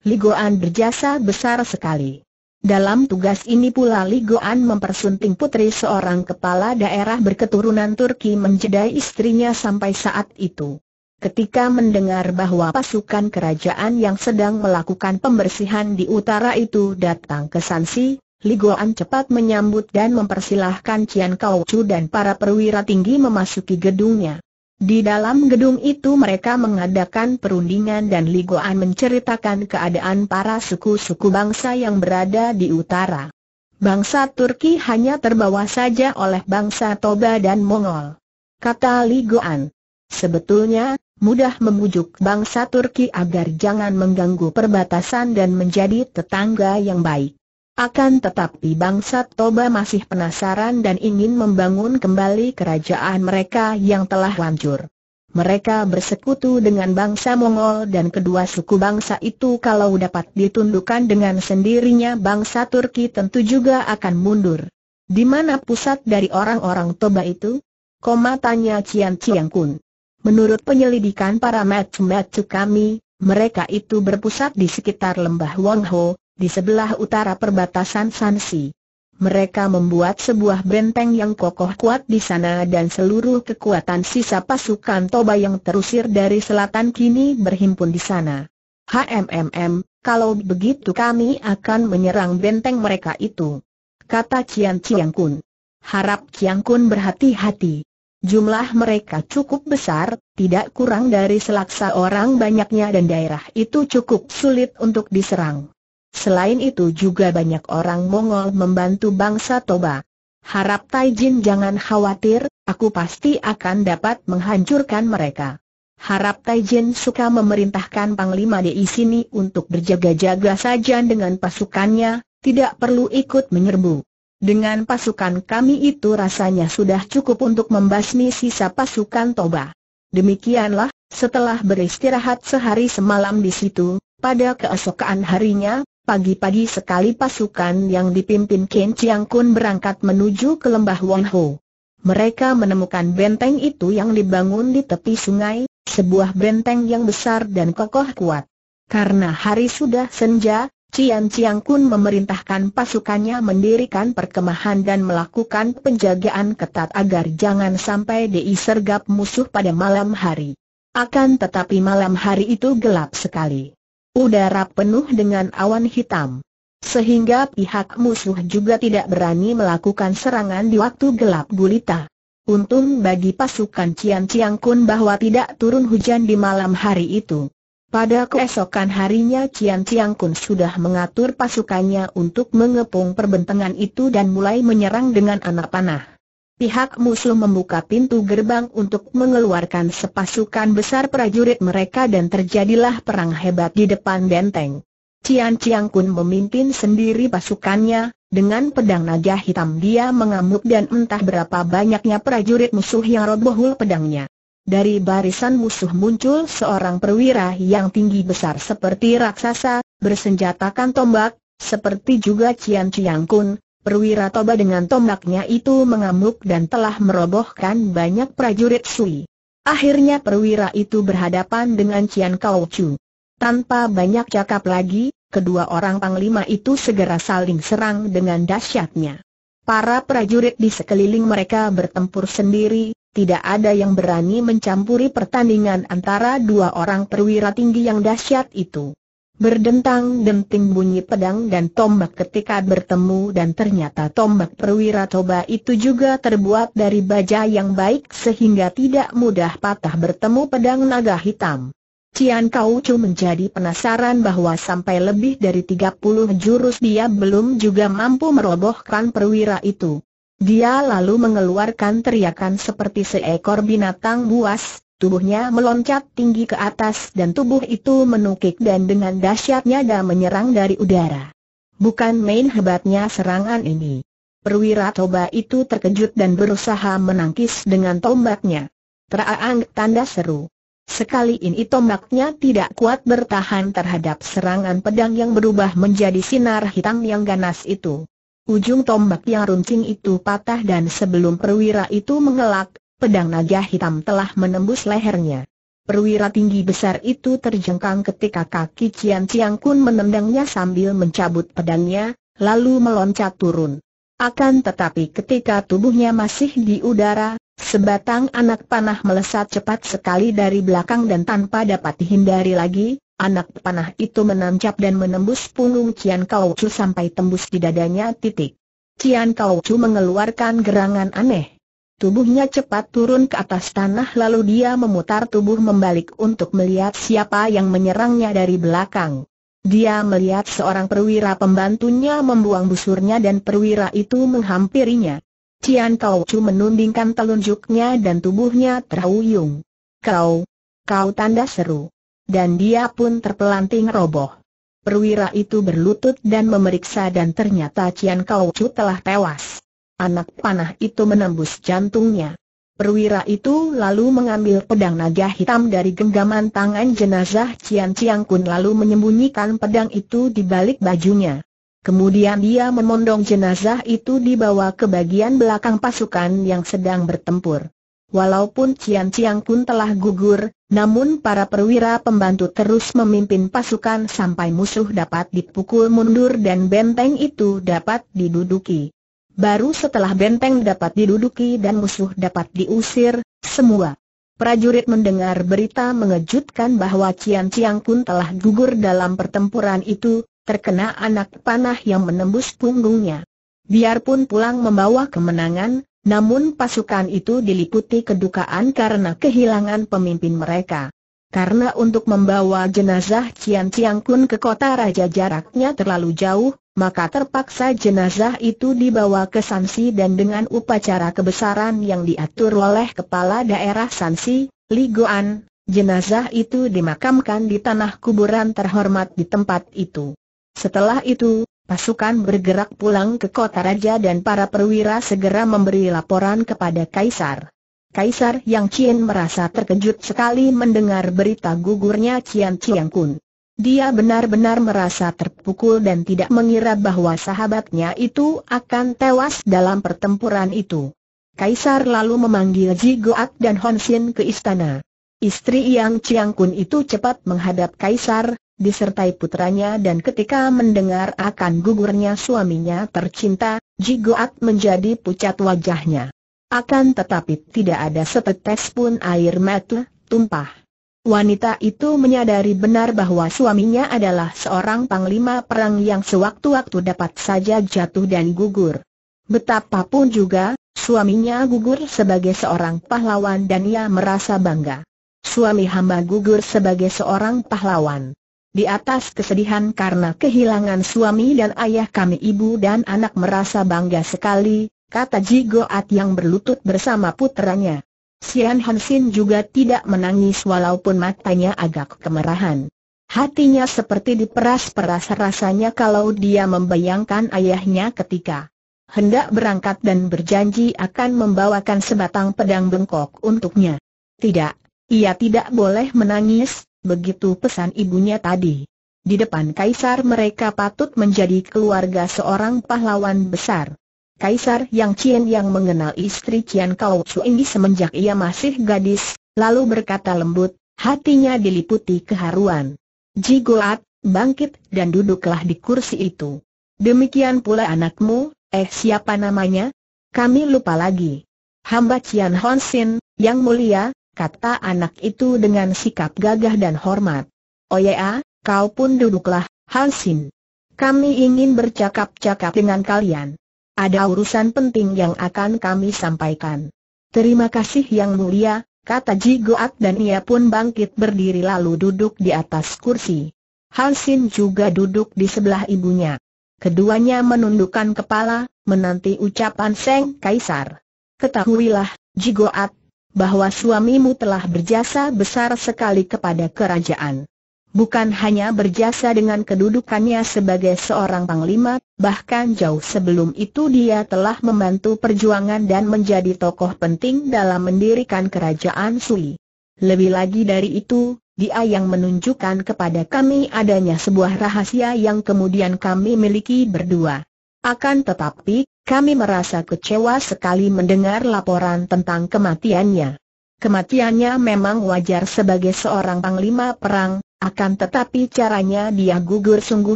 Ligoan berjasa besar sekali. Dalam tugas ini pula Ligoan mempersunting putri seorang kepala daerah berketurunan Turki menjedai istrinya sampai saat itu. Ketika mendengar bahwa pasukan kerajaan yang sedang melakukan pembersihan di utara itu datang ke Sansi, Ligoan cepat menyambut dan mempersilahkan Cian Kau dan para perwira tinggi memasuki gedungnya. Di dalam gedung itu mereka mengadakan perundingan dan Ligoan menceritakan keadaan para suku-suku bangsa yang berada di utara. Bangsa Turki hanya terbawa saja oleh bangsa Toba dan Mongol. Kata Ligoan, sebetulnya mudah membujuk bangsa Turki agar jangan mengganggu perbatasan dan menjadi tetangga yang baik. Akan tetapi bangsa Toba masih penasaran dan ingin membangun kembali kerajaan mereka yang telah hancur. Mereka bersekutu dengan bangsa Mongol dan kedua suku bangsa itu kalau dapat ditundukkan dengan sendirinya bangsa Turki tentu juga akan mundur. Di mana pusat dari orang-orang Toba itu? Koma tanya Cian Ciang Kun. Menurut penyelidikan para match-match kami, mereka itu berpusat di sekitar lembah Wangho di sebelah utara perbatasan Sansi. Mereka membuat sebuah benteng yang kokoh kuat di sana dan seluruh kekuatan sisa pasukan Toba yang terusir dari selatan kini berhimpun di sana. HMMM, kalau begitu kami akan menyerang benteng mereka itu. Kata Cian Cian Kun. Harap Cian Kun berhati-hati. Jumlah mereka cukup besar, tidak kurang dari selaksa orang banyaknya dan daerah itu cukup sulit untuk diserang. Selain itu juga banyak orang Mongol membantu bangsa Toba. Harap Taijin jangan khawatir, aku pasti akan dapat menghancurkan mereka. Harap Taijin suka memerintahkan Panglima di sini untuk berjaga-jaga saja dengan pasukannya, tidak perlu ikut menyerbu. Dengan pasukan kami itu rasanya sudah cukup untuk membasmi sisa pasukan Toba. Demikianlah, setelah beristirahat sehari semalam di situ, pada keesokan harinya, Pagi-pagi sekali pasukan yang dipimpin Ken Chiang Kun berangkat menuju ke lembah Won Ho. Mereka menemukan benteng itu yang dibangun di tepi sungai, sebuah benteng yang besar dan kokoh kuat. Karena hari sudah senja, Cian Ciang Kun memerintahkan pasukannya mendirikan perkemahan dan melakukan penjagaan ketat agar jangan sampai di sergap musuh pada malam hari. Akan tetapi malam hari itu gelap sekali. Udara penuh dengan awan hitam. Sehingga pihak musuh juga tidak berani melakukan serangan di waktu gelap gulita. Untung bagi pasukan Cian Kun bahwa tidak turun hujan di malam hari itu. Pada keesokan harinya Cian Kun sudah mengatur pasukannya untuk mengepung perbentangan itu dan mulai menyerang dengan anak panah pihak musuh membuka pintu gerbang untuk mengeluarkan sepasukan besar prajurit mereka dan terjadilah perang hebat di depan benteng. Cian Ciang Kun memimpin sendiri pasukannya, dengan pedang naga hitam dia mengamuk dan entah berapa banyaknya prajurit musuh yang robohul pedangnya. Dari barisan musuh muncul seorang perwira yang tinggi besar seperti raksasa, bersenjatakan tombak, seperti juga Cian Ciang Kun, perwira Toba dengan tombaknya itu mengamuk dan telah merobohkan banyak prajurit Sui. Akhirnya perwira itu berhadapan dengan Cian Kau Chu. Tanpa banyak cakap lagi, kedua orang panglima itu segera saling serang dengan dahsyatnya. Para prajurit di sekeliling mereka bertempur sendiri, tidak ada yang berani mencampuri pertandingan antara dua orang perwira tinggi yang dahsyat itu. Berdentang-denting bunyi pedang dan tombak ketika bertemu dan ternyata tombak perwira toba itu juga terbuat dari baja yang baik sehingga tidak mudah patah bertemu pedang naga hitam. Cian Chu menjadi penasaran bahwa sampai lebih dari 30 jurus dia belum juga mampu merobohkan perwira itu. Dia lalu mengeluarkan teriakan seperti seekor binatang buas, Tubuhnya meloncat tinggi ke atas dan tubuh itu menukik dan dengan dahsyatnya dia menyerang dari udara. Bukan main hebatnya serangan ini. Perwira Toba itu terkejut dan berusaha menangkis dengan tombaknya. Teraang tanda seru. Sekali ini tombaknya tidak kuat bertahan terhadap serangan pedang yang berubah menjadi sinar hitam yang ganas itu. Ujung tombak yang runcing itu patah dan sebelum perwira itu mengelak, pedang naga hitam telah menembus lehernya. Perwira tinggi besar itu terjengkang ketika kaki Cian Ciang Kun menendangnya sambil mencabut pedangnya, lalu meloncat turun. Akan tetapi ketika tubuhnya masih di udara, sebatang anak panah melesat cepat sekali dari belakang dan tanpa dapat dihindari lagi, anak panah itu menancap dan menembus punggung Cian Kau Chu sampai tembus di dadanya titik. Cian Kau Chu mengeluarkan gerangan aneh. Tubuhnya cepat turun ke atas tanah lalu dia memutar tubuh membalik untuk melihat siapa yang menyerangnya dari belakang. Dia melihat seorang perwira pembantunya membuang busurnya dan perwira itu menghampirinya. Cian Kau Chu menundingkan telunjuknya dan tubuhnya terhuyung. Kau, kau tanda seru. Dan dia pun terpelanting roboh. Perwira itu berlutut dan memeriksa dan ternyata Cian Kau Chu telah tewas. Anak panah itu menembus jantungnya. Perwira itu lalu mengambil pedang naga hitam dari genggaman tangan jenazah Cian Ciang Kun lalu menyembunyikan pedang itu di balik bajunya. Kemudian dia memondong jenazah itu dibawa ke bagian belakang pasukan yang sedang bertempur. Walaupun Cian Ciang Kun telah gugur, namun para perwira pembantu terus memimpin pasukan sampai musuh dapat dipukul mundur dan benteng itu dapat diduduki. Baru setelah benteng dapat diduduki dan musuh dapat diusir, semua prajurit mendengar berita mengejutkan bahwa Cian Ciang Kun telah gugur dalam pertempuran itu, terkena anak panah yang menembus punggungnya. Biarpun pulang membawa kemenangan, namun pasukan itu diliputi kedukaan karena kehilangan pemimpin mereka. Karena untuk membawa jenazah Cian Ciang Kun ke kota raja jaraknya terlalu jauh, maka terpaksa jenazah itu dibawa ke Sansi dan dengan upacara kebesaran yang diatur oleh kepala daerah Sansi, Ligoan, jenazah itu dimakamkan di tanah kuburan terhormat di tempat itu. Setelah itu, pasukan bergerak pulang ke kota raja dan para perwira segera memberi laporan kepada kaisar. Kaisar Yang Qin merasa terkejut sekali mendengar berita gugurnya Qian Qiang Kun. Dia benar-benar merasa terpukul dan tidak mengira bahwa sahabatnya itu akan tewas dalam pertempuran itu. Kaisar lalu memanggil Ji Goat dan Hon Xin ke istana. Istri Yang Chiang Kun itu cepat menghadap Kaisar, disertai putranya dan ketika mendengar akan gugurnya suaminya tercinta, Ji Goat menjadi pucat wajahnya. Akan tetapi tidak ada setetes pun air mata tumpah. Wanita itu menyadari benar bahwa suaminya adalah seorang panglima perang yang sewaktu-waktu dapat saja jatuh dan gugur. Betapapun juga, suaminya gugur sebagai seorang pahlawan dan ia merasa bangga. Suami hamba gugur sebagai seorang pahlawan. Di atas kesedihan karena kehilangan suami dan ayah kami ibu dan anak merasa bangga sekali, kata Jigoat yang berlutut bersama putranya. Sian Hansin juga tidak menangis walaupun matanya agak kemerahan. Hatinya seperti diperas-peras rasanya kalau dia membayangkan ayahnya ketika hendak berangkat dan berjanji akan membawakan sebatang pedang bengkok untuknya. Tidak, ia tidak boleh menangis, begitu pesan ibunya tadi. Di depan kaisar mereka patut menjadi keluarga seorang pahlawan besar. Kaisar Yang Qian yang mengenal istri Qian Kau ini semenjak ia masih gadis, lalu berkata lembut, hatinya diliputi keharuan. Ji Jigoat, bangkit dan duduklah di kursi itu. Demikian pula anakmu, eh siapa namanya? Kami lupa lagi. Hamba Cian Honsin, yang mulia, kata anak itu dengan sikap gagah dan hormat. Oh ya, kau pun duduklah, Honsin. Kami ingin bercakap-cakap dengan kalian ada urusan penting yang akan kami sampaikan. Terima kasih yang mulia, kata Ji Goat dan ia pun bangkit berdiri lalu duduk di atas kursi. Han Sin juga duduk di sebelah ibunya. Keduanya menundukkan kepala, menanti ucapan Seng Kaisar. Ketahuilah, Ji Goat, bahwa suamimu telah berjasa besar sekali kepada kerajaan. Bukan hanya berjasa dengan kedudukannya sebagai seorang panglima, bahkan jauh sebelum itu dia telah membantu perjuangan dan menjadi tokoh penting dalam mendirikan kerajaan Sui. Lebih lagi dari itu, dia yang menunjukkan kepada kami adanya sebuah rahasia yang kemudian kami miliki berdua. Akan tetapi, kami merasa kecewa sekali mendengar laporan tentang kematiannya. Kematiannya memang wajar sebagai seorang panglima perang, akan tetapi caranya dia gugur sungguh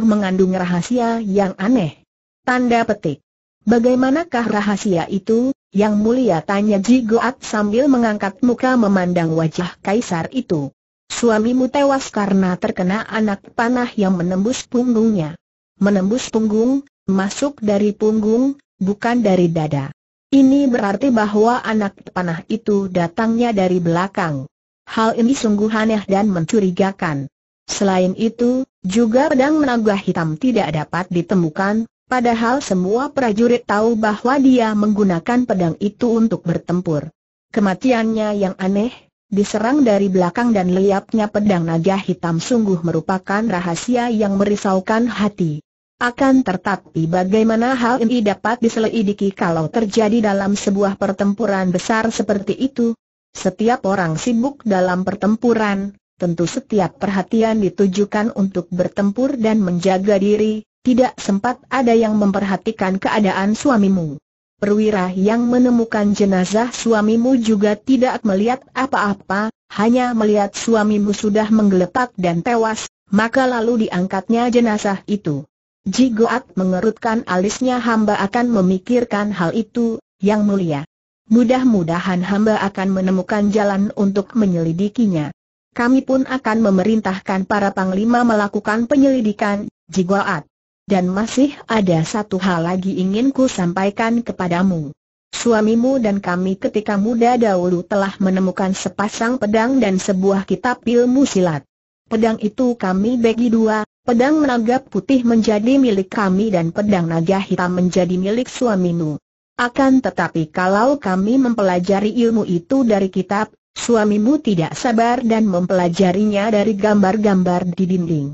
mengandung rahasia yang aneh. Tanda petik. Bagaimanakah rahasia itu, yang mulia tanya Ji Goat sambil mengangkat muka memandang wajah kaisar itu. Suamimu tewas karena terkena anak panah yang menembus punggungnya. Menembus punggung, masuk dari punggung, bukan dari dada. Ini berarti bahwa anak panah itu datangnya dari belakang. Hal ini sungguh aneh dan mencurigakan. Selain itu, juga pedang naga hitam tidak dapat ditemukan, padahal semua prajurit tahu bahwa dia menggunakan pedang itu untuk bertempur. Kematiannya yang aneh, diserang dari belakang dan liapnya pedang naga hitam sungguh merupakan rahasia yang merisaukan hati. Akan tetapi bagaimana hal ini dapat diselidiki kalau terjadi dalam sebuah pertempuran besar seperti itu? Setiap orang sibuk dalam pertempuran, tentu setiap perhatian ditujukan untuk bertempur dan menjaga diri, tidak sempat ada yang memperhatikan keadaan suamimu. Perwira yang menemukan jenazah suamimu juga tidak melihat apa-apa, hanya melihat suamimu sudah menggeletak dan tewas, maka lalu diangkatnya jenazah itu. Jigoat mengerutkan alisnya hamba akan memikirkan hal itu, yang mulia. Mudah-mudahan hamba akan menemukan jalan untuk menyelidikinya kami pun akan memerintahkan para panglima melakukan penyelidikan, Jigoat. Dan masih ada satu hal lagi ingin ku sampaikan kepadamu. Suamimu dan kami ketika muda dahulu telah menemukan sepasang pedang dan sebuah kitab ilmu silat. Pedang itu kami bagi dua, pedang naga putih menjadi milik kami dan pedang naga hitam menjadi milik suamimu. Akan tetapi kalau kami mempelajari ilmu itu dari kitab Suamimu tidak sabar dan mempelajarinya dari gambar-gambar di dinding.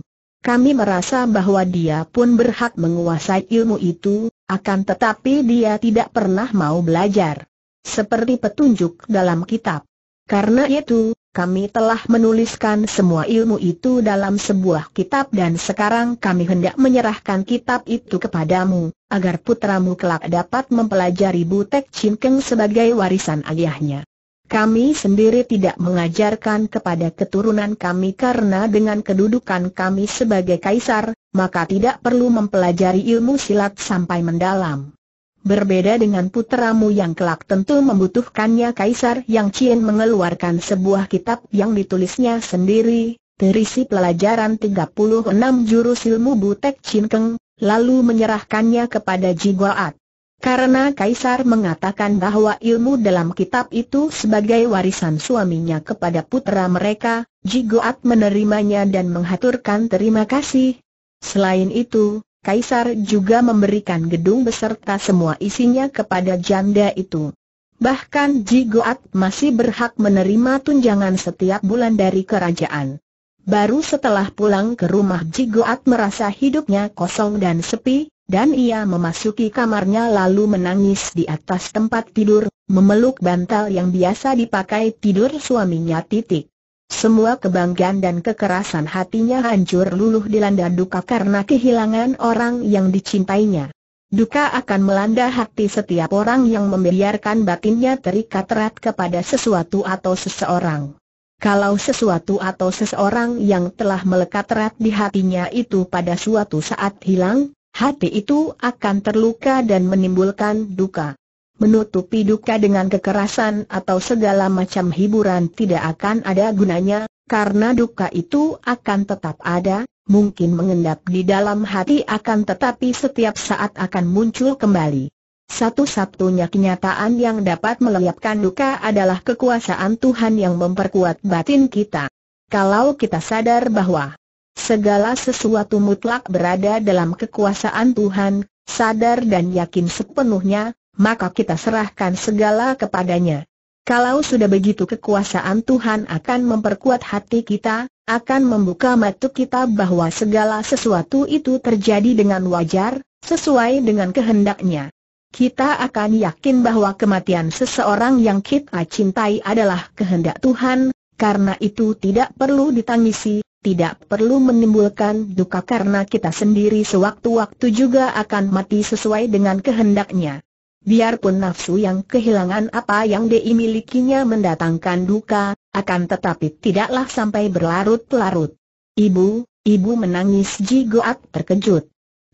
Kami merasa bahwa dia pun berhak menguasai ilmu itu, akan tetapi dia tidak pernah mau belajar. Seperti petunjuk dalam kitab. Karena itu, kami telah menuliskan semua ilmu itu dalam sebuah kitab dan sekarang kami hendak menyerahkan kitab itu kepadamu, agar putramu kelak dapat mempelajari Butek cinkeng sebagai warisan ayahnya. Kami sendiri tidak mengajarkan kepada keturunan kami karena dengan kedudukan kami sebagai kaisar, maka tidak perlu mempelajari ilmu silat sampai mendalam. Berbeda dengan putramu yang kelak tentu membutuhkannya kaisar yang Cien mengeluarkan sebuah kitab yang ditulisnya sendiri, terisi pelajaran 36 jurus ilmu Butek Cinkeng, lalu menyerahkannya kepada Jiguat. Karena Kaisar mengatakan bahwa ilmu dalam kitab itu sebagai warisan suaminya kepada putra mereka, Jigoat menerimanya dan menghaturkan terima kasih. Selain itu, Kaisar juga memberikan gedung beserta semua isinya kepada janda itu. Bahkan Jigoat masih berhak menerima tunjangan setiap bulan dari kerajaan. Baru setelah pulang ke rumah Jigoat merasa hidupnya kosong dan sepi, dan ia memasuki kamarnya lalu menangis di atas tempat tidur, memeluk bantal yang biasa dipakai tidur suaminya titik. Semua kebanggaan dan kekerasan hatinya hancur luluh dilanda duka karena kehilangan orang yang dicintainya. Duka akan melanda hati setiap orang yang membiarkan batinnya terikat erat kepada sesuatu atau seseorang. Kalau sesuatu atau seseorang yang telah melekat erat di hatinya itu pada suatu saat hilang, hati itu akan terluka dan menimbulkan duka. Menutupi duka dengan kekerasan atau segala macam hiburan tidak akan ada gunanya, karena duka itu akan tetap ada, mungkin mengendap di dalam hati akan tetapi setiap saat akan muncul kembali. Satu-satunya kenyataan yang dapat melenyapkan duka adalah kekuasaan Tuhan yang memperkuat batin kita. Kalau kita sadar bahwa Segala sesuatu mutlak berada dalam kekuasaan Tuhan, sadar dan yakin sepenuhnya, maka kita serahkan segala kepadanya. Kalau sudah begitu kekuasaan Tuhan akan memperkuat hati kita, akan membuka mata kita bahwa segala sesuatu itu terjadi dengan wajar, sesuai dengan kehendaknya. Kita akan yakin bahwa kematian seseorang yang kita cintai adalah kehendak Tuhan, karena itu tidak perlu ditangisi, tidak perlu menimbulkan duka karena kita sendiri sewaktu-waktu juga akan mati sesuai dengan kehendaknya. Biarpun nafsu yang kehilangan apa yang dia milikinya mendatangkan duka, akan tetapi tidaklah sampai berlarut-larut. Ibu, ibu menangis Ji Goat terkejut.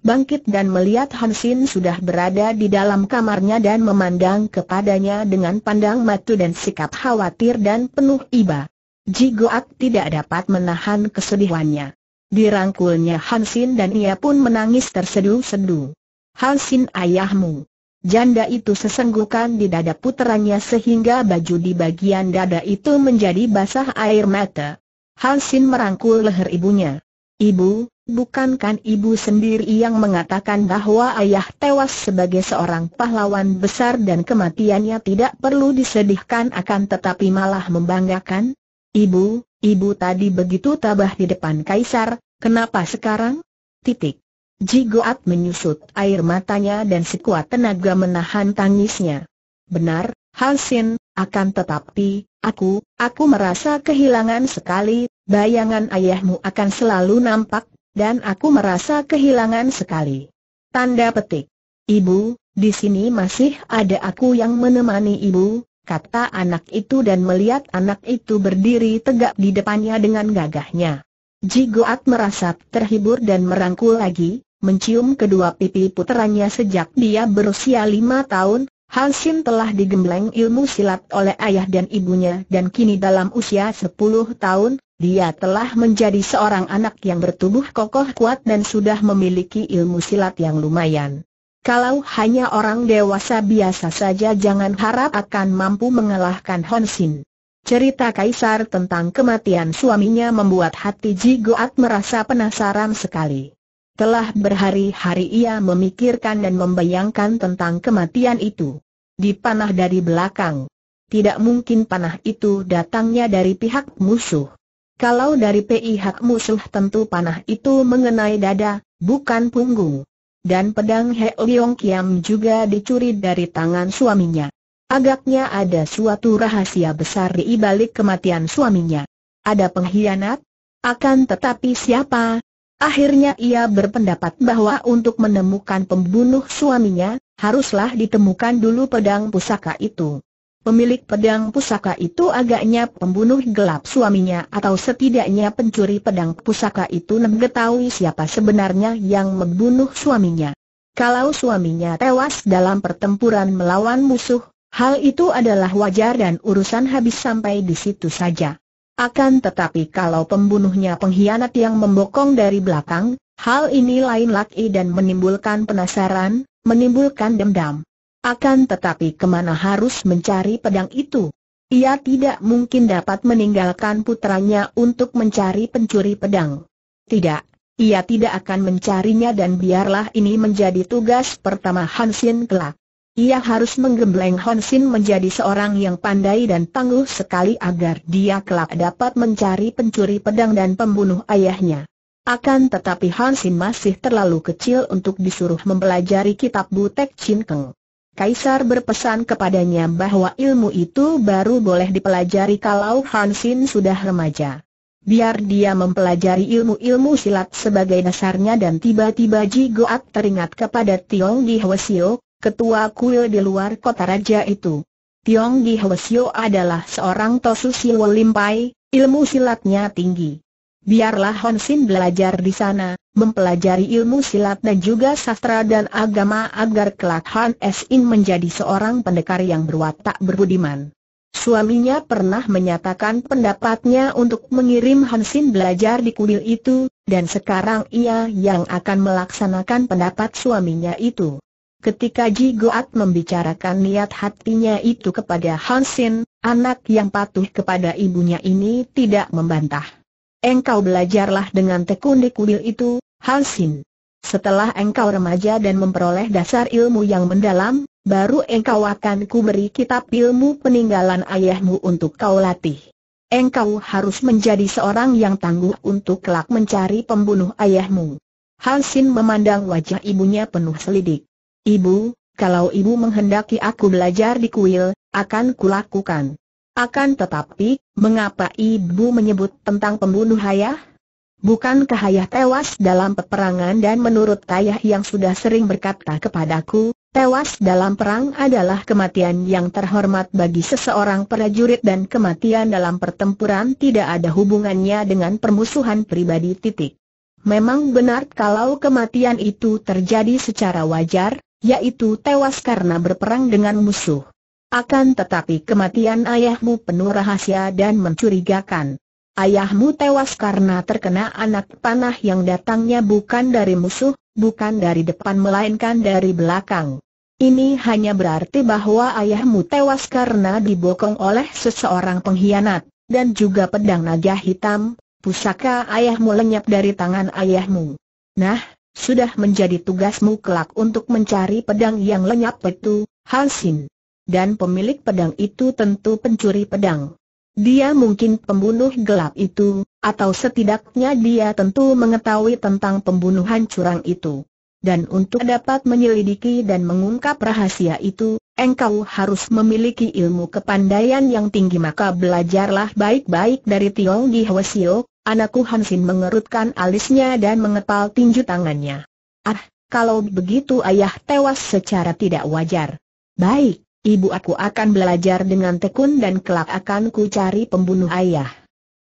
Bangkit dan melihat Hansin sudah berada di dalam kamarnya dan memandang kepadanya dengan pandang matu dan sikap khawatir dan penuh iba. Jigoat tidak dapat menahan kesedihannya. Dirangkulnya Hansin dan ia pun menangis terseduh sedu Hansin ayahmu. Janda itu sesenggukan di dada putranya sehingga baju di bagian dada itu menjadi basah air mata. Hansin merangkul leher ibunya. Ibu, bukankan ibu sendiri yang mengatakan bahwa ayah tewas sebagai seorang pahlawan besar dan kematiannya tidak perlu disedihkan akan tetapi malah membanggakan? Ibu, ibu tadi begitu tabah di depan Kaisar, kenapa sekarang? Titik. Jigoat menyusut air matanya dan sekuat tenaga menahan tangisnya. Benar, Halsin. akan tetapi, aku, aku merasa kehilangan sekali, bayangan ayahmu akan selalu nampak, dan aku merasa kehilangan sekali. Tanda petik. Ibu, di sini masih ada aku yang menemani ibu, kata anak itu dan melihat anak itu berdiri tegak di depannya dengan gagahnya. Jigoat merasa terhibur dan merangkul lagi, mencium kedua pipi puteranya sejak dia berusia lima tahun, Hansin telah digembleng ilmu silat oleh ayah dan ibunya dan kini dalam usia sepuluh tahun, dia telah menjadi seorang anak yang bertubuh kokoh kuat dan sudah memiliki ilmu silat yang lumayan. Kalau hanya orang dewasa biasa saja jangan harap akan mampu mengalahkan Sin. Cerita Kaisar tentang kematian suaminya membuat hati Ji Goat merasa penasaran sekali. Telah berhari-hari ia memikirkan dan membayangkan tentang kematian itu. Dipanah dari belakang. Tidak mungkin panah itu datangnya dari pihak musuh. Kalau dari pihak musuh tentu panah itu mengenai dada, bukan punggung dan pedang He Liong Kiam juga dicuri dari tangan suaminya. Agaknya ada suatu rahasia besar di balik kematian suaminya. Ada pengkhianat? Akan tetapi siapa? Akhirnya ia berpendapat bahwa untuk menemukan pembunuh suaminya, haruslah ditemukan dulu pedang pusaka itu. Pemilik pedang pusaka itu agaknya pembunuh gelap suaminya atau setidaknya pencuri pedang pusaka itu mengetahui siapa sebenarnya yang membunuh suaminya. Kalau suaminya tewas dalam pertempuran melawan musuh, hal itu adalah wajar dan urusan habis sampai di situ saja. Akan tetapi kalau pembunuhnya pengkhianat yang membokong dari belakang, hal ini lain lagi dan menimbulkan penasaran, menimbulkan dendam. Akan tetapi kemana harus mencari pedang itu? Ia tidak mungkin dapat meninggalkan putranya untuk mencari pencuri pedang. Tidak, ia tidak akan mencarinya dan biarlah ini menjadi tugas pertama Hansin kelak. Ia harus menggembleng Hansin menjadi seorang yang pandai dan tangguh sekali agar dia kelak dapat mencari pencuri pedang dan pembunuh ayahnya. Akan tetapi Hansin masih terlalu kecil untuk disuruh mempelajari kitab Butek Chin Keng. Kaisar berpesan kepadanya bahwa ilmu itu baru boleh dipelajari kalau Hansin sudah remaja. Biar dia mempelajari ilmu-ilmu silat sebagai dasarnya dan tiba-tiba Ji Goat teringat kepada Tiong Di Hwasio, ketua kuil di luar kota raja itu. Tiong Di Hwasio adalah seorang Tosu Siwo Limpai, ilmu silatnya tinggi. Biarlah Hansin belajar di sana, mempelajari ilmu silat dan juga sastra dan agama agar kelak Han menjadi seorang pendekar yang berwatak berbudiman. Suaminya pernah menyatakan pendapatnya untuk mengirim Hansin belajar di kuil itu, dan sekarang ia yang akan melaksanakan pendapat suaminya itu. Ketika Ji Goat membicarakan niat hatinya itu kepada Hansin, anak yang patuh kepada ibunya ini tidak membantah engkau belajarlah dengan tekun di kuil itu, Hansin. Setelah engkau remaja dan memperoleh dasar ilmu yang mendalam, baru engkau akan kuberi kitab ilmu peninggalan ayahmu untuk kau latih. Engkau harus menjadi seorang yang tangguh untuk kelak mencari pembunuh ayahmu. Hansin memandang wajah ibunya penuh selidik. Ibu, kalau ibu menghendaki aku belajar di kuil, akan kulakukan. Akan tetapi, mengapa ibu menyebut tentang pembunuh ayah? Bukankah ayah tewas dalam peperangan dan menurut ayah yang sudah sering berkata kepadaku, tewas dalam perang adalah kematian yang terhormat bagi seseorang prajurit dan kematian dalam pertempuran tidak ada hubungannya dengan permusuhan pribadi titik. Memang benar kalau kematian itu terjadi secara wajar, yaitu tewas karena berperang dengan musuh. Akan tetapi kematian ayahmu penuh rahasia dan mencurigakan. Ayahmu tewas karena terkena anak panah yang datangnya bukan dari musuh, bukan dari depan melainkan dari belakang. Ini hanya berarti bahwa ayahmu tewas karena dibokong oleh seseorang pengkhianat, dan juga pedang naga hitam, pusaka ayahmu lenyap dari tangan ayahmu. Nah, sudah menjadi tugasmu kelak untuk mencari pedang yang lenyap itu, Halsin, Dan pemilik pedang itu tentu pencuri pedang. Dia mungkin pembunuh gelap itu, atau setidaknya dia tentu mengetahui tentang pembunuhan curang itu. Dan untuk dapat menyelidiki dan mengungkap rahasia itu, engkau harus memiliki ilmu kepandaian yang tinggi maka belajarlah baik-baik dari Tiong Di Hwasio, anakku Hansin mengerutkan alisnya dan mengepal tinju tangannya. Ah, kalau begitu ayah tewas secara tidak wajar. Baik, ibu aku akan belajar dengan tekun dan kelak akan ku cari pembunuh ayah.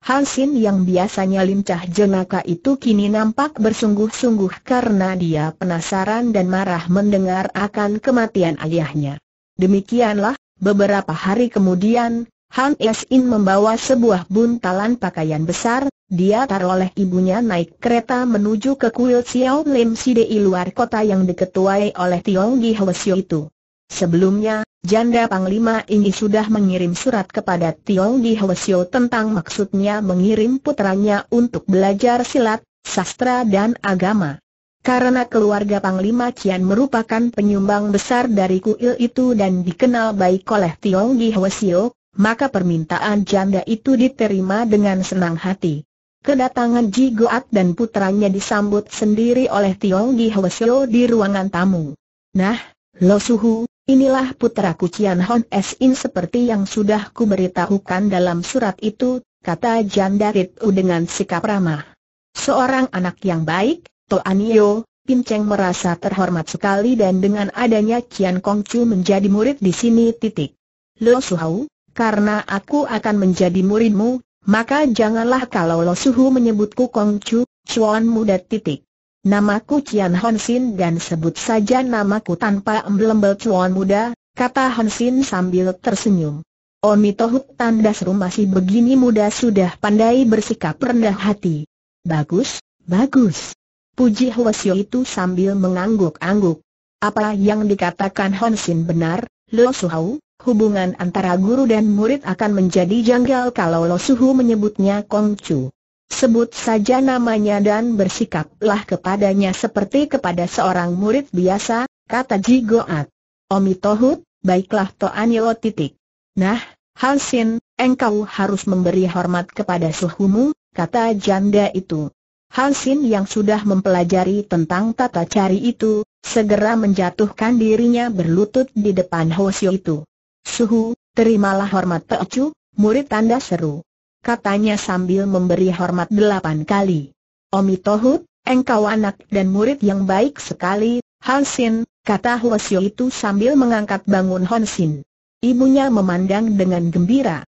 Hansin yang biasanya lincah jenaka itu kini nampak bersungguh-sungguh karena dia penasaran dan marah mendengar akan kematian ayahnya. Demikianlah, beberapa hari kemudian, Han Esin membawa sebuah buntalan pakaian besar, dia taruh oleh ibunya naik kereta menuju ke kuil Xiao Lim Sidei luar kota yang diketuai oleh Tiong Gi Hwasyo itu. Sebelumnya, Janda Panglima ini sudah mengirim surat kepada Tiong Di Hwasyo tentang maksudnya mengirim putranya untuk belajar silat, sastra dan agama. Karena keluarga Panglima Cian merupakan penyumbang besar dari kuil itu dan dikenal baik oleh Tiong Di Hwasyo, maka permintaan janda itu diterima dengan senang hati. Kedatangan Ji Goat dan putranya disambut sendiri oleh Tiong Di Hwasyo di ruangan tamu. Nah, Lo Suhu, inilah putraku Cian Hon S. In seperti yang sudah kuberitahukan dalam surat itu, kata Darit U dengan sikap ramah. Seorang anak yang baik, Toanio, Pinceng merasa terhormat sekali dan dengan adanya Kian Kongcu menjadi murid di sini titik. Lo Suhu, karena aku akan menjadi muridmu, maka janganlah kalau Lo Suhu menyebutku Kongcu, Chuan muda titik. Namaku Cian Hon Sin dan sebut saja namaku tanpa embel-embel cuan muda, kata Hon Sin sambil tersenyum. Oni Tohut tandas rumah si begini muda sudah pandai bersikap rendah hati. Bagus, bagus. Puji Hwasyo itu sambil mengangguk-angguk. Apa yang dikatakan Hon Sin benar, Lo Suhau, hubungan antara guru dan murid akan menjadi janggal kalau Lo Suhu menyebutnya Kongcu. Sebut saja namanya dan bersikaplah kepadanya seperti kepada seorang murid biasa, kata Ji Goat. Omi Tohut, baiklah Toanio titik. Nah, Halsin, engkau harus memberi hormat kepada suhumu, kata janda itu. Halsin yang sudah mempelajari tentang tata cari itu, segera menjatuhkan dirinya berlutut di depan Hoshio itu. Suhu, terimalah hormat Teocu, murid tanda seru katanya sambil memberi hormat delapan kali. Omi Tohut, engkau anak dan murid yang baik sekali, Hansin, kata Huasyo itu sambil mengangkat bangun Hansin. Ibunya memandang dengan gembira.